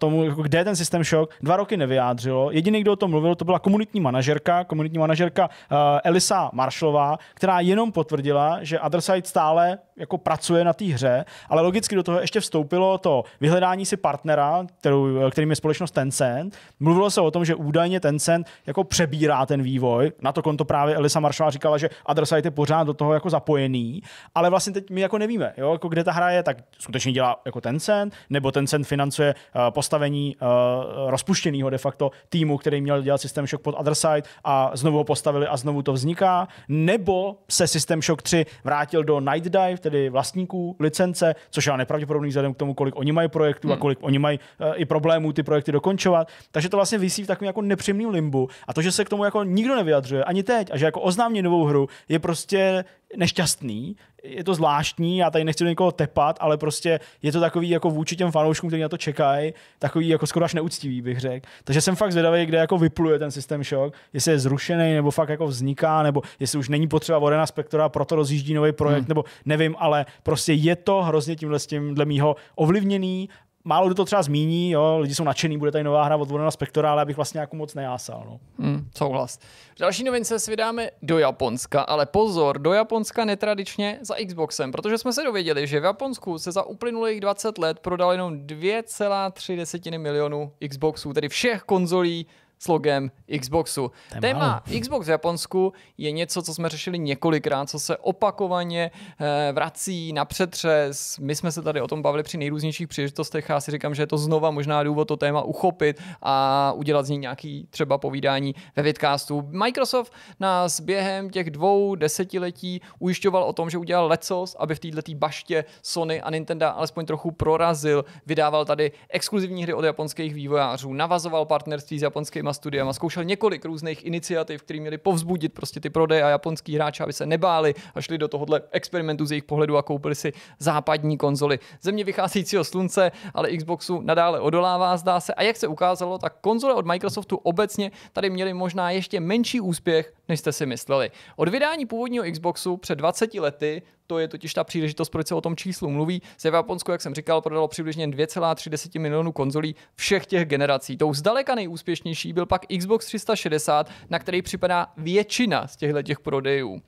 tomu, jako kde je ten systém šok, dva roky nevyjádřilo. Jediný, kdo o tom mluvil, to byla komunitní manažerka, komunitní manažerka uh, Elisa Marshallová, která jenom potvrdila, že Adresite stále jako pracuje na té hře, ale logicky do toho ještě vstoupilo to vyhledání si partnera, kterou, kterým je společnost Tencent. Mluvilo se o tom, že údajně Tencent jako přebírá ten vývoj. Na to konto právě Elisa Maršová říkala, že Adresite je pořád do toho jako zapojený, ale vlastně teď my jako nevíme, jo, jako kde ta hra je, tak skutečně dělá jako Tencent, nebo Tencent financuje uh, postavení uh, eh, rozpuštěného de facto týmu, který měl dělat systém Shock pod Other Side a znovu ho postavili a znovu to vzniká, nebo se systém Shock 3 vrátil do Night Dive, tedy vlastníků licence, což je nepravděpodobný vzhledem k tomu, kolik oni mají projektů hmm. a kolik oni mají uh, i problémů ty projekty dokončovat. Takže to vlastně vysí v takovém jako nepřímém limbu. A to, že se k tomu jako nikdo nevyjadřuje, ani teď, a že jako oznámí novou hru, je prostě nešťastný, je to zvláštní, já tady nechci do někoho tepat, ale prostě je to takový jako vůči těm fanouškům, kteří na to čekají, takový jako skoro až neúctivý, bych řekl. Takže jsem fakt zvědavý, kde jako vypluje ten systém šok, jestli je zrušený, nebo fakt jako vzniká, nebo jestli už není potřeba Vorena Spektora, proto rozjíždí nový projekt, hmm. nebo nevím, ale prostě je to hrozně tímhle s tím, dle mýho, ovlivněný Málo kdo to třeba zmíní, jo, lidi jsou nadšený, bude tady nová hra od Vorena Spektora, ale abych vlastně jako moc nejásal. No. Hmm. Souhlas. V další novince se vydáme do Japonska, ale pozor, do Japonska netradičně za Xboxem, protože jsme se dověděli, že v Japonsku se za uplynulých 20 let prodal jenom 2,3 milionu Xboxů, tedy všech konzolí s logem Xboxu. Téma, Xbox v Japonsku je něco, co jsme řešili několikrát, co se opakovaně eh, vrací na přetřes. My jsme se tady o tom bavili při nejrůznějších příležitostech. Já si říkám, že je to znova možná důvod to téma uchopit a udělat z něj nějaký třeba povídání ve vidcastu. Microsoft nás během těch dvou desetiletí ujišťoval o tom, že udělal lecos, aby v této baště Sony a Nintendo alespoň trochu prorazil. Vydával tady exkluzivní hry od japonských vývojářů, navazoval partnerství s japonskými těma studiama. Zkoušel několik různých iniciativ, které měly povzbudit prostě ty prodeje a japonský hráče, aby se nebáli a šli do tohohle experimentu z jejich pohledu a koupili si západní konzoly. Země vycházejícího slunce, ale Xboxu nadále odolává, zdá se. A jak se ukázalo, tak konzole od Microsoftu obecně tady měly možná ještě menší úspěch, než jste si mysleli. Od vydání původního Xboxu před 20 lety to je totiž ta příležitost, proč se o tom číslu mluví. Se v Japonsku, jak jsem říkal, prodalo přibližně 2,3 milionů konzolí všech těch generací. Tou zdaleka nejúspěšnější byl pak Xbox 360, na který připadá většina z těchto těch prodejů.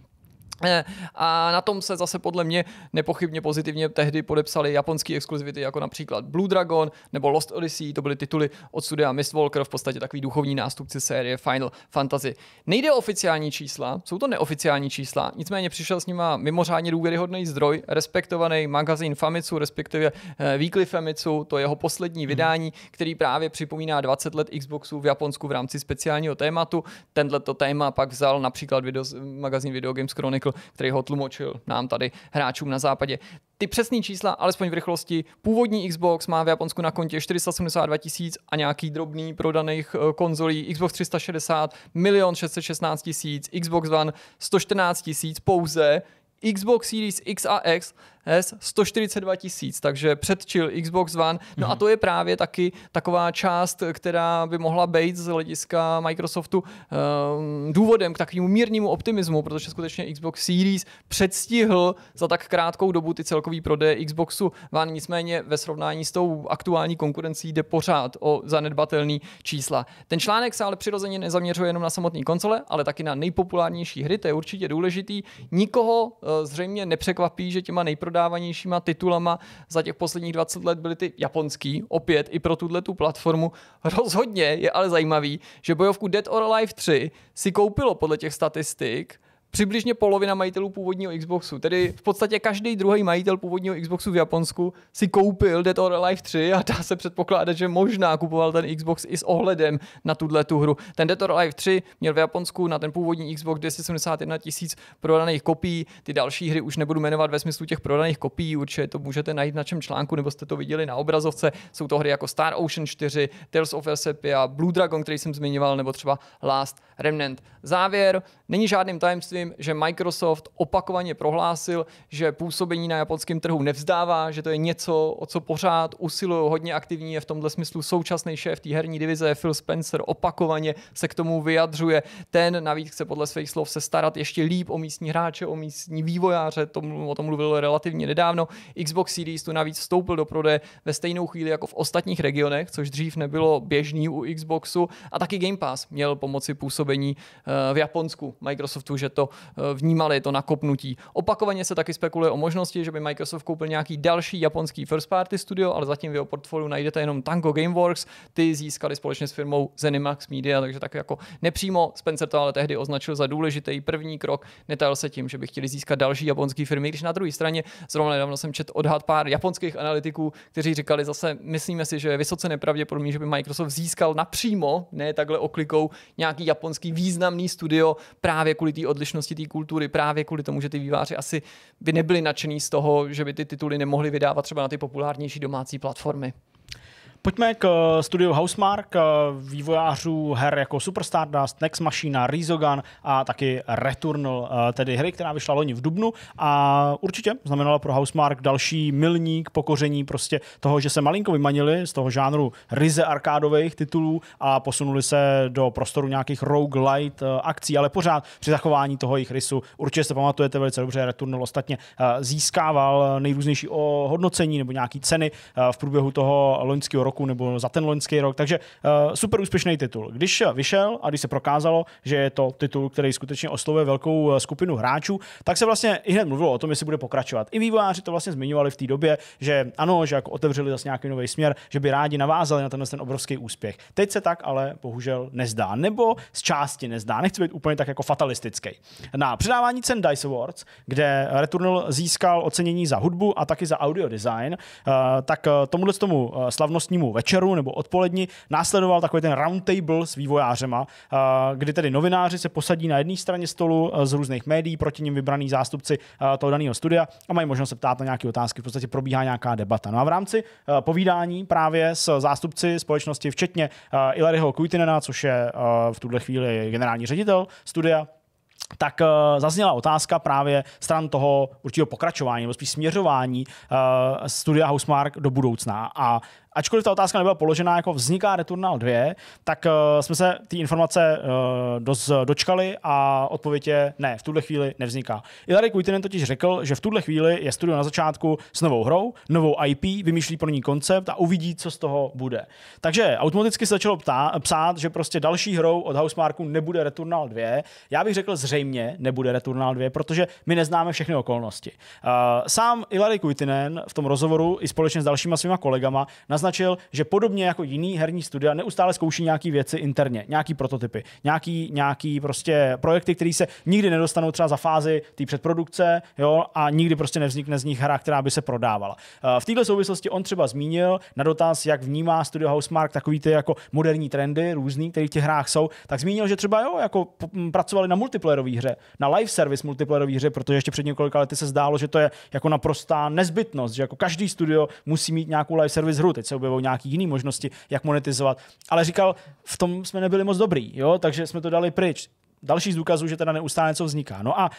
Eh, a na tom se zase podle mě nepochybně pozitivně tehdy podepsali japonské exkluzivity, jako například Blue Dragon nebo Lost Odyssey, to byly tituly od studia Mistwalker, v podstatě takový duchovní nástupci série Final Fantasy. Nejde o oficiální čísla, jsou to neoficiální čísla, nicméně přišel s nima mimořádně důvěryhodný zdroj, respektovaný magazín Famitsu, respektive eh, Weekly Famitsu, to jeho poslední hmm. vydání, který právě připomíná 20 let Xboxu v Japonsku v rámci speciálního tématu. Tenhle to téma pak vzal například video, magazín Video Games Chronicle Michael, který ho tlumočil nám tady hráčům na západě. Ty přesné čísla, alespoň v rychlosti, původní Xbox má v Japonsku na kontě 472 tisíc a nějaký drobný prodaných eh, konzolí, Xbox 360 milion 616 tisíc, Xbox One 114 tisíc pouze, Xbox Series X a X s 142 tisíc, takže předčil Xbox One. No a mhm. to je právě taky taková část, která by mohla být z hlediska Microsoftu ehm, důvodem k takovému mírnému optimismu, protože skutečně Xbox Series předstihl za tak krátkou dobu ty celkový prodej Xboxu One, nicméně ve srovnání s tou aktuální konkurencí jde pořád o zanedbatelný čísla. Ten článek se ale přirozeně nezaměřuje jenom na samotné konzole, ale taky na nejpopulárnější hry, to je určitě důležitý. Nikoho eh, zřejmě nepřekvapí, že těma nejprodejnějšími nejprodávanějšíma titulama za těch posledních 20 let byly ty japonský, opět i pro tuhle tu platformu. Rozhodně je ale zajímavý, že bojovku Dead or Alive 3 si koupilo podle těch statistik přibližně polovina majitelů původního Xboxu, tedy v podstatě každý druhý majitel původního Xboxu v Japonsku si koupil Dead or Alive 3 a dá se předpokládat, že možná kupoval ten Xbox i s ohledem na tuhle tu hru. Ten Dead or Alive 3 měl v Japonsku na ten původní Xbox 271 tisíc prodaných kopií, ty další hry už nebudu jmenovat ve smyslu těch prodaných kopií, určitě to můžete najít na čem článku, nebo jste to viděli na obrazovce, jsou to hry jako Star Ocean 4, Tales of a Blue Dragon, který jsem zmiňoval, nebo třeba Last Remnant. Závěr, není žádným tajemstvím, tím, že Microsoft opakovaně prohlásil, že působení na japonském trhu nevzdává, že to je něco, o co pořád usilují hodně aktivní, je v tomhle smyslu současný šéf té herní divize Phil Spencer opakovaně se k tomu vyjadřuje. Ten navíc chce podle svých slov se starat ještě líp o místní hráče, o místní vývojáře, tomu o tom mluvil relativně nedávno. Xbox Series tu navíc vstoupil do prodeje ve stejnou chvíli jako v ostatních regionech, což dřív nebylo běžný u Xboxu a taky Game Pass měl pomoci působení eh, v Japonsku Microsoftu, že to Eh, vnímali to nakopnutí. Opakovaně se taky spekuluje o možnosti, že by Microsoft koupil nějaký další japonský first party studio, ale zatím v jeho portfoliu najdete jenom Tango Gameworks, ty získali společně s firmou Zenimax Media, takže tak jako nepřímo Spencer to ale tehdy označil za důležitý první krok, netajil se tím, že by chtěli získat další japonský firmy, když na druhé straně zrovna nedávno jsem čet odhad pár japonských analytiků, kteří říkali zase, myslíme si, že je vysoce nepravděpodobný, že by Microsoft získal napřímo, ne takhle oklikou, nějaký japonský významný studio právě kvůli té odlišnosti budoucnosti té kultury právě kvůli tomu, že ty výváři asi by nebyli nadšení z toho, že by ty tituly nemohli vydávat třeba na ty populárnější domácí platformy. Pojďme k eh, studiu Housemark, eh, vývojářů her jako Super Stardust, Next Machina, Rizogan a taky Returnal, eh, tedy hry, která vyšla loni v Dubnu a určitě znamenala pro Housemark další milník pokoření prostě toho, že se malinko vymanili z toho žánru ryze arkádových titulů a posunuli se do prostoru nějakých roguelite akcí, ale pořád při zachování toho jejich rysu. Určitě se pamatujete velice dobře, Returnal ostatně získával nejrůznější hodnocení nebo nějaké ceny v průběhu toho loňského roku roku nebo za ten loňský rok. Takže uh, super úspěšný titul. Když vyšel a když se prokázalo, že je to titul, který skutečně oslovuje velkou eh, skupinu hráčů, tak se vlastně i hned mluvilo o tom, jestli bude pokračovat. I vývojáři to vlastně zmiňovali v té době, že ano, že jako otevřeli zase nějaký nový směr, že by rádi navázali na tenhle ten obrovský úspěch. Teď se tak ale bohužel nezdá, nebo z části nezdá. Nechci být úplně tak jako fatalistický. Na předávání cen DICE Awards, kde Returnal získal ocenění za hudbu a taky za audio design, eh, tak tomuhle tomu slavnostnímu dnešnímu večeru nebo odpoledni následoval takový ten roundtable s vývojářema, eh, kdy tedy novináři se posadí na jedné straně stolu eh, z různých médií, proti nim vybraný zástupci eh, toho daného studia a mají možnost se ptát na nějaké otázky. V podstatě probíhá nějaká debata. No a v rámci povídání právě s zástupci společnosti, včetně Ilaryho Kuitinena, což je v tuhle chvíli generální ředitel studia, tak zazněla otázka právě stran toho určitého pokračování, nebo spíš směřování studia Housemark do budoucna. A ačkoliv ta otázka nebyla položená, jako vzniká Returnal 2, tak uh, jsme se ty informace uh, eh, dost dočkali a odpověď je ne, v tuhle chvíli nevzniká. Ilary Kuitinen totiž řekl, že v tuhle chvíli je studio na začátku s novou hrou, novou IP, vymýšlí pro ní koncept a uvidí, co z toho bude. Takže automaticky se začalo ptá, psát, že prostě další hrou od Housemarku nebude Returnal 2. Já bych řekl zřejmě nebude Returnal 2, protože my neznáme všechny okolnosti. Uh, sám Ilary Kuitinen v tom rozhovoru i společně s dalšíma svýma kolegama naznačil, že podobně jako jiný herní studia neustále zkouší nějaké věci interně, nějaký prototypy, nějaký, nějaký prostě projekty, které se nikdy nedostanou třeba za fázi té předprodukce jo, a nikdy prostě nevznikne z nich hra, která by se prodávala. Eh, v této souvislosti on třeba zmínil na dotaz, jak vnímá Studio Housemark takový ty jako moderní trendy různý, které v těch hrách jsou, tak zmínil, že třeba jo, jako pracovali na multiplayerové hře, na live service multiplayerové hře, protože ještě před několika lety se zdálo, že to je jako naprostá nezbytnost, že jako každý studio musí mít nějakou live service hru. Teď se objevou nějaké jiné možnosti, jak monetizovat. Ale říkal, v tom jsme nebyli moc dobrý, jo? takže jsme to dali pryč další z důkazů, že teda neustále něco vzniká. No a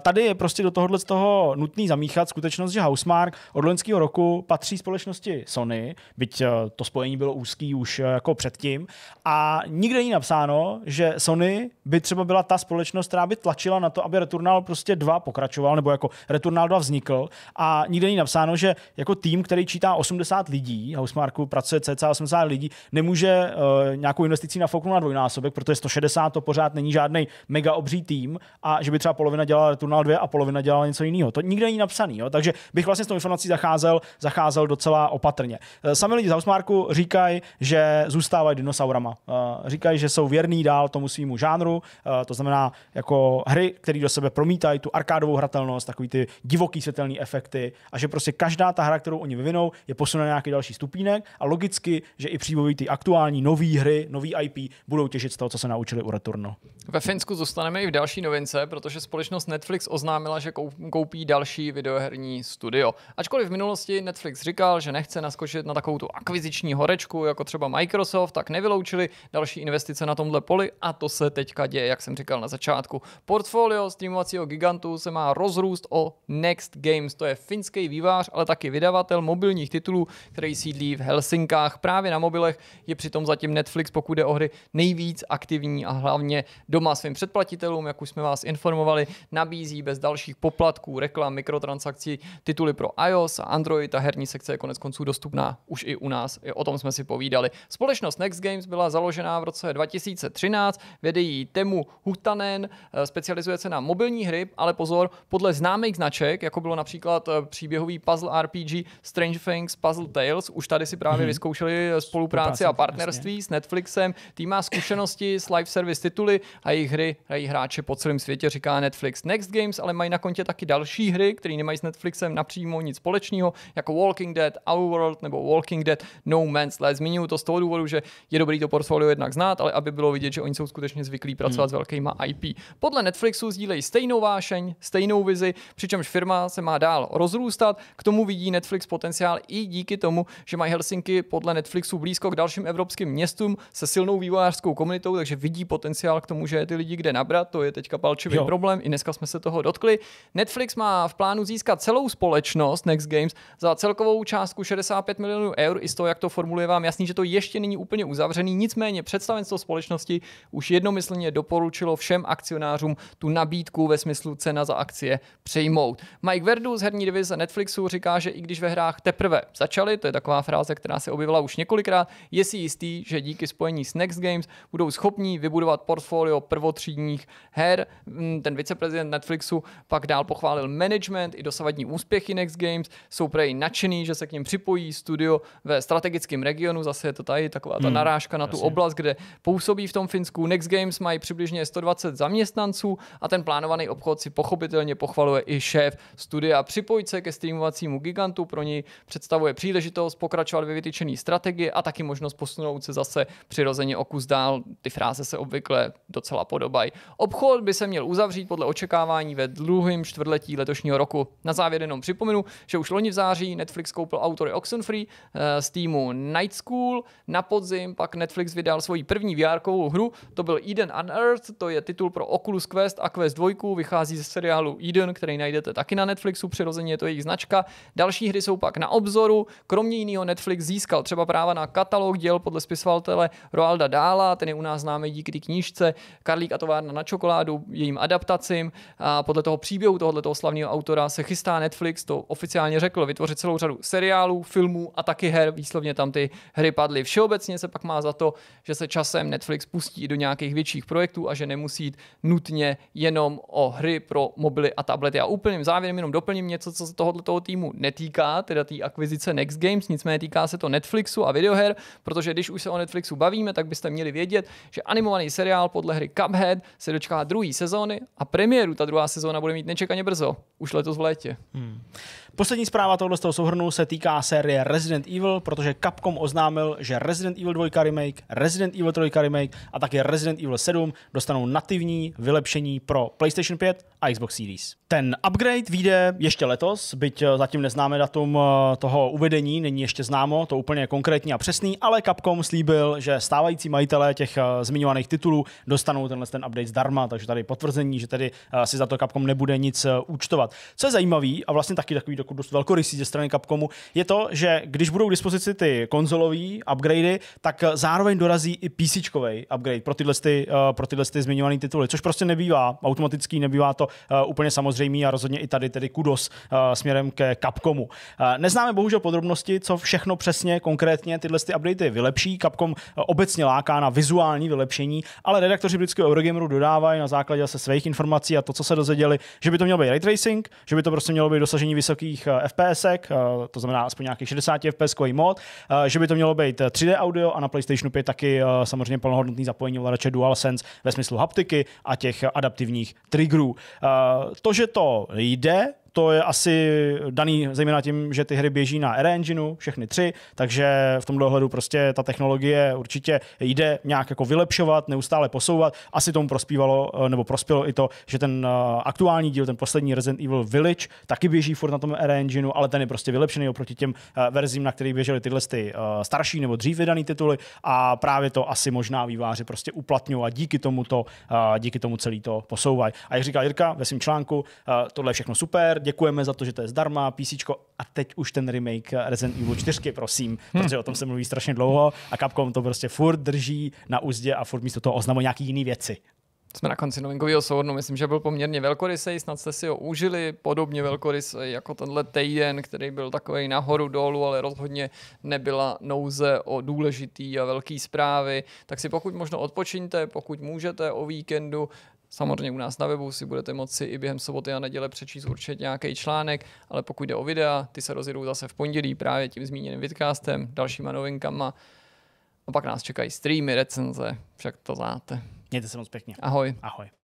tady je prostě do tohohle z toho nutný zamíchat skutečnost, že Housemark od loňského roku patří společnosti Sony, byť e, to spojení bylo úzký už e, jako předtím, a nikde není napsáno, že Sony by třeba byla ta společnost, která by tlačila na to, aby Returnal prostě 2 pokračoval, nebo jako Returnal 2 vznikl a nikde není napsáno, že jako tým, který čítá 80 lidí, Housemarku pracuje cca 80 lidí, nemůže uh, nějakou investicí nafouknout na dvojnásobek, protože 160 to pořád není žádný mega obří tým a že by třeba polovina dělala Returnal 2 a polovina dělala něco jiného. To nikde není napsaný, jo? takže bych vlastně s tou informací zacházel, zacházel docela opatrně. Eh, sami lidi z Housemarku říkají, že zůstávají dinosaurama. Eh, říkají, že jsou věrní dál tomu svýmu žánru, eh, to znamená jako hry, které do sebe promítají tu arkádovou hratelnost, takový ty divoký světelný efekty a že prostě každá ta hra, kterou oni vyvinou, je posunena nějaký další stupínek a logicky, že i příbový ty aktuální nové hry, nové IP budou těžit z toho, co se naučili u Returnu. Ve Slovensku zůstaneme i v další novince, protože společnost Netflix oznámila, že koupí další videoherní studio. Ačkoliv v minulosti Netflix říkal, že nechce naskočit na takovou tu akviziční horečku, jako třeba Microsoft, tak nevyloučili další investice na tomhle poli a to se teďka děje, jak jsem říkal na začátku. Portfolio streamovacího gigantu se má rozrůst o Next Games, to je finský vývář, ale taky vydavatel mobilních titulů, který sídlí v Helsinkách. Právě na mobilech je přitom zatím Netflix, pokud jde o hry, nejvíc aktivní a hlavně doma s svým předplatitelům, jak už jsme vás informovali, nabízí bez dalších poplatků, reklam, mikrotransakcí tituly pro iOS a Android a herní sekce je konec konců dostupná už i u nás. o tom jsme si povídali. Společnost Next Games byla založená v roce 2013, vede ji Temu Hutanen, eh, specializuje se na mobilní hry, ale pozor, podle známých značek, jako bylo například eh, příběhový puzzle RPG Strange Things Puzzle Tales, už tady si právě hmm. vyzkoušeli eh, spolupráci a partnerství vlastně. s Netflixem, tým má zkušenosti s live service tituly a jejich hry hrají hráče po celém světě, říká Netflix Next Games, ale mají na kontě taky další hry, které nemají s Netflixem napřímo nic společného, jako Walking Dead, Our World nebo Walking Dead No Man's Land. Zmiňuji to z toho důvodu, že je dobrý to portfolio jednak znát, ale aby bylo vidět, že oni jsou skutečně zvyklí pracovat hmm. s velkýma IP. Podle Netflixu sdílejí stejnou vášeň, stejnou vizi, přičemž firma se má dál rozrůstat. K tomu vidí Netflix potenciál i díky tomu, že mají Helsinky podle Netflixu blízko k dalším evropským městům se silnou vývojářskou komunitou, takže vidí potenciál k tomu, že ty lidi lidí kde nabrat, to je teďka palčivý jo. problém, i dneska jsme se toho dotkli. Netflix má v plánu získat celou společnost Next Games za celkovou částku 65 milionů eur, i z toho, jak to formuluje vám jasný, že to ještě není úplně uzavřený, nicméně představenstvo společnosti už jednomyslně doporučilo všem akcionářům tu nabídku ve smyslu cena za akcie přejmout Mike Verdu z herní divize Netflixu říká, že i když ve hrách teprve začaly, to je taková fráze, která se objevila už několikrát, je si jistý, že díky spojení s Next Games budou schopni vybudovat portfolio prvo prvotřídních her. Mm, ten viceprezident Netflixu pak dál pochválil management i dosavadní úspěchy Next Games. Jsou prej nadšený, že se k ním připojí studio ve strategickém regionu. Zase je to tady taková ta hmm, narážka na jasně. tu oblast, kde působí v tom Finsku. Next Games mají přibližně 120 zaměstnanců a ten plánovaný obchod si pochopitelně pochvaluje i šéf studia. Připojit se ke streamovacímu gigantu pro něj představuje příležitost pokračovat ve vytyčené strategii a taky možnost posunout se zase přirozeně o kus dál. Ty fráze se obvykle docela podobají. Obchod by se měl uzavřít podle očekávání ve druhém čtvrtletí letošního roku. Na závěr jenom připomenu, že už loni v září Netflix koupil autory Oxenfree eh, z týmu Night School. Na podzim pak Netflix vydal svoji první vr hru, to byl Eden Unearthed, to je titul pro Oculus Quest a Quest 2, vychází ze seriálu Eden, který najdete taky na Netflixu, přirozeně je to jejich značka. Další hry jsou pak na obzoru, kromě jiného Netflix získal třeba práva na katalog děl podle spisovatele Roalda Dála, ten je u nás známý díky knížce Karlí Havlík a továrna na čokoládu, jejím adaptacím a podle toho příběhu tohoto slavného autora se chystá Netflix, to oficiálně řekl, vytvořit celou řadu seriálů, filmů a taky her, výslovně tam ty hry padly. Všeobecně se pak má za to, že se časem Netflix pustí do nějakých větších projektů a že nemusí jít nutně jenom o hry pro mobily a tablety. A úplným závěrem jenom doplním něco, co se tohoto týmu netýká, teda té akvizice Next Games, nicméně týká se to Netflixu a videoher, protože když už se o Netflixu bavíme, tak byste měli vědět, že animovaný seriál podle hry Cup Cuphead se dočká druhé sezóny a premiéru ta druhá sezóna bude mít nečekaně brzo, už letos v létě. Hmm. Poslední zpráva tohoto toho souhrnu se týká série Resident Evil, protože Capcom oznámil, že Resident Evil 2 remake, Resident Evil 3 remake a také Resident Evil 7 dostanou nativní vylepšení pro PlayStation 5 a Xbox Series. Ten upgrade vyjde ještě letos, byť eh, zatím neznáme datum eh, toho uvedení, není ještě známo, to úplně konkrétní a přesný, ale Capcom slíbil, že stávající majitelé těch eh, zmiňovaných titulů dostanou tenhle ten update zdarma, takže tady potvrzení, že tady si za to Capcom nebude nic účtovat. Co je zajímavé a vlastně taky takový jako dost velkorysý ze strany Capcomu, je to, že když budou k dispozici ty konzolové upgradey, tak zároveň dorazí i PC upgrade pro tyhle, ty, eh, pro tyhle ty zmiňované tituly, což prostě nebývá automatický, nebývá to eh, úplně samozřejmý a rozhodně i tady tedy kudos eh, směrem ke Capcomu. Neznáme bohužel podrobnosti, co všechno přesně konkrétně tyhle ty updatey vylepší. Capcom obecně láká na vizuální vylepšení, ale redaktoři britského Eurogameru dodávají na základě zase svých informací a to, co se dozvěděli, že by to mělo být ray tracing, že by to prostě mělo být dosažení vysokých nějakých eh, fps, eh, to znamená aspoň nějaký 60 fps mod, eh, že by to mělo být 3D audio a na PlayStationu 5 taky samozřejmě plnohodnotný zapojení ovladače DualSense ve smyslu haptiky a těch adaptivních triggerů. To, že to jde, to je asi daný zejména tím, že ty hry běží na Air Engineu, všechny tři, takže v tom dohledu prostě ta technologie určitě jde nějak jako vylepšovat, neustále posouvat. Asi tomu prospívalo, eh, nebo prospělo i to, že ten eh, aktuální díl, ten poslední Resident Evil Village, taky běží furt na tom Air Engineu, ale ten je prostě vylepšený oproti těm eh, verzím, na kterých běžely tyhle ty starší nebo dřív vydané tituly a právě to asi možná výváři prostě uplatňují a díky tomu to, díky tomu celý to posouvají. A jak říká Jirka ve svém článku, tohle je všechno super, děkujeme za to, že to je zdarma, PC a teď už ten remake Resident Evil 4, prosím, hmm. protože o tom se mluví strašně dlouho a Capcom to prostě furt drží na úzdě a furt místo toho oznamuje nějaký jiný věci jsme na konci novinkového soudnu, Myslím, že byl poměrně velkorysej, snad jste si ho užili, podobně velkorysej jako tenhle týden, který byl takový nahoru dolů, ale rozhodně nebyla nouze o důležitý a velký zprávy. Tak si pokud možno odpočiňte, pokud můžete o víkendu, Samozřejmě u nás na webu si budete moci i během soboty a neděle přečíst určitě nějaký článek, ale pokud jde o videa, ty se rozjedou zase v pondělí právě tím zmíněným vidcastem, dalšíma novinkama. A pak nás čekají streamy, recenze, však to znáte. Mějte se moc pěkně. Ahoj. Ahoj.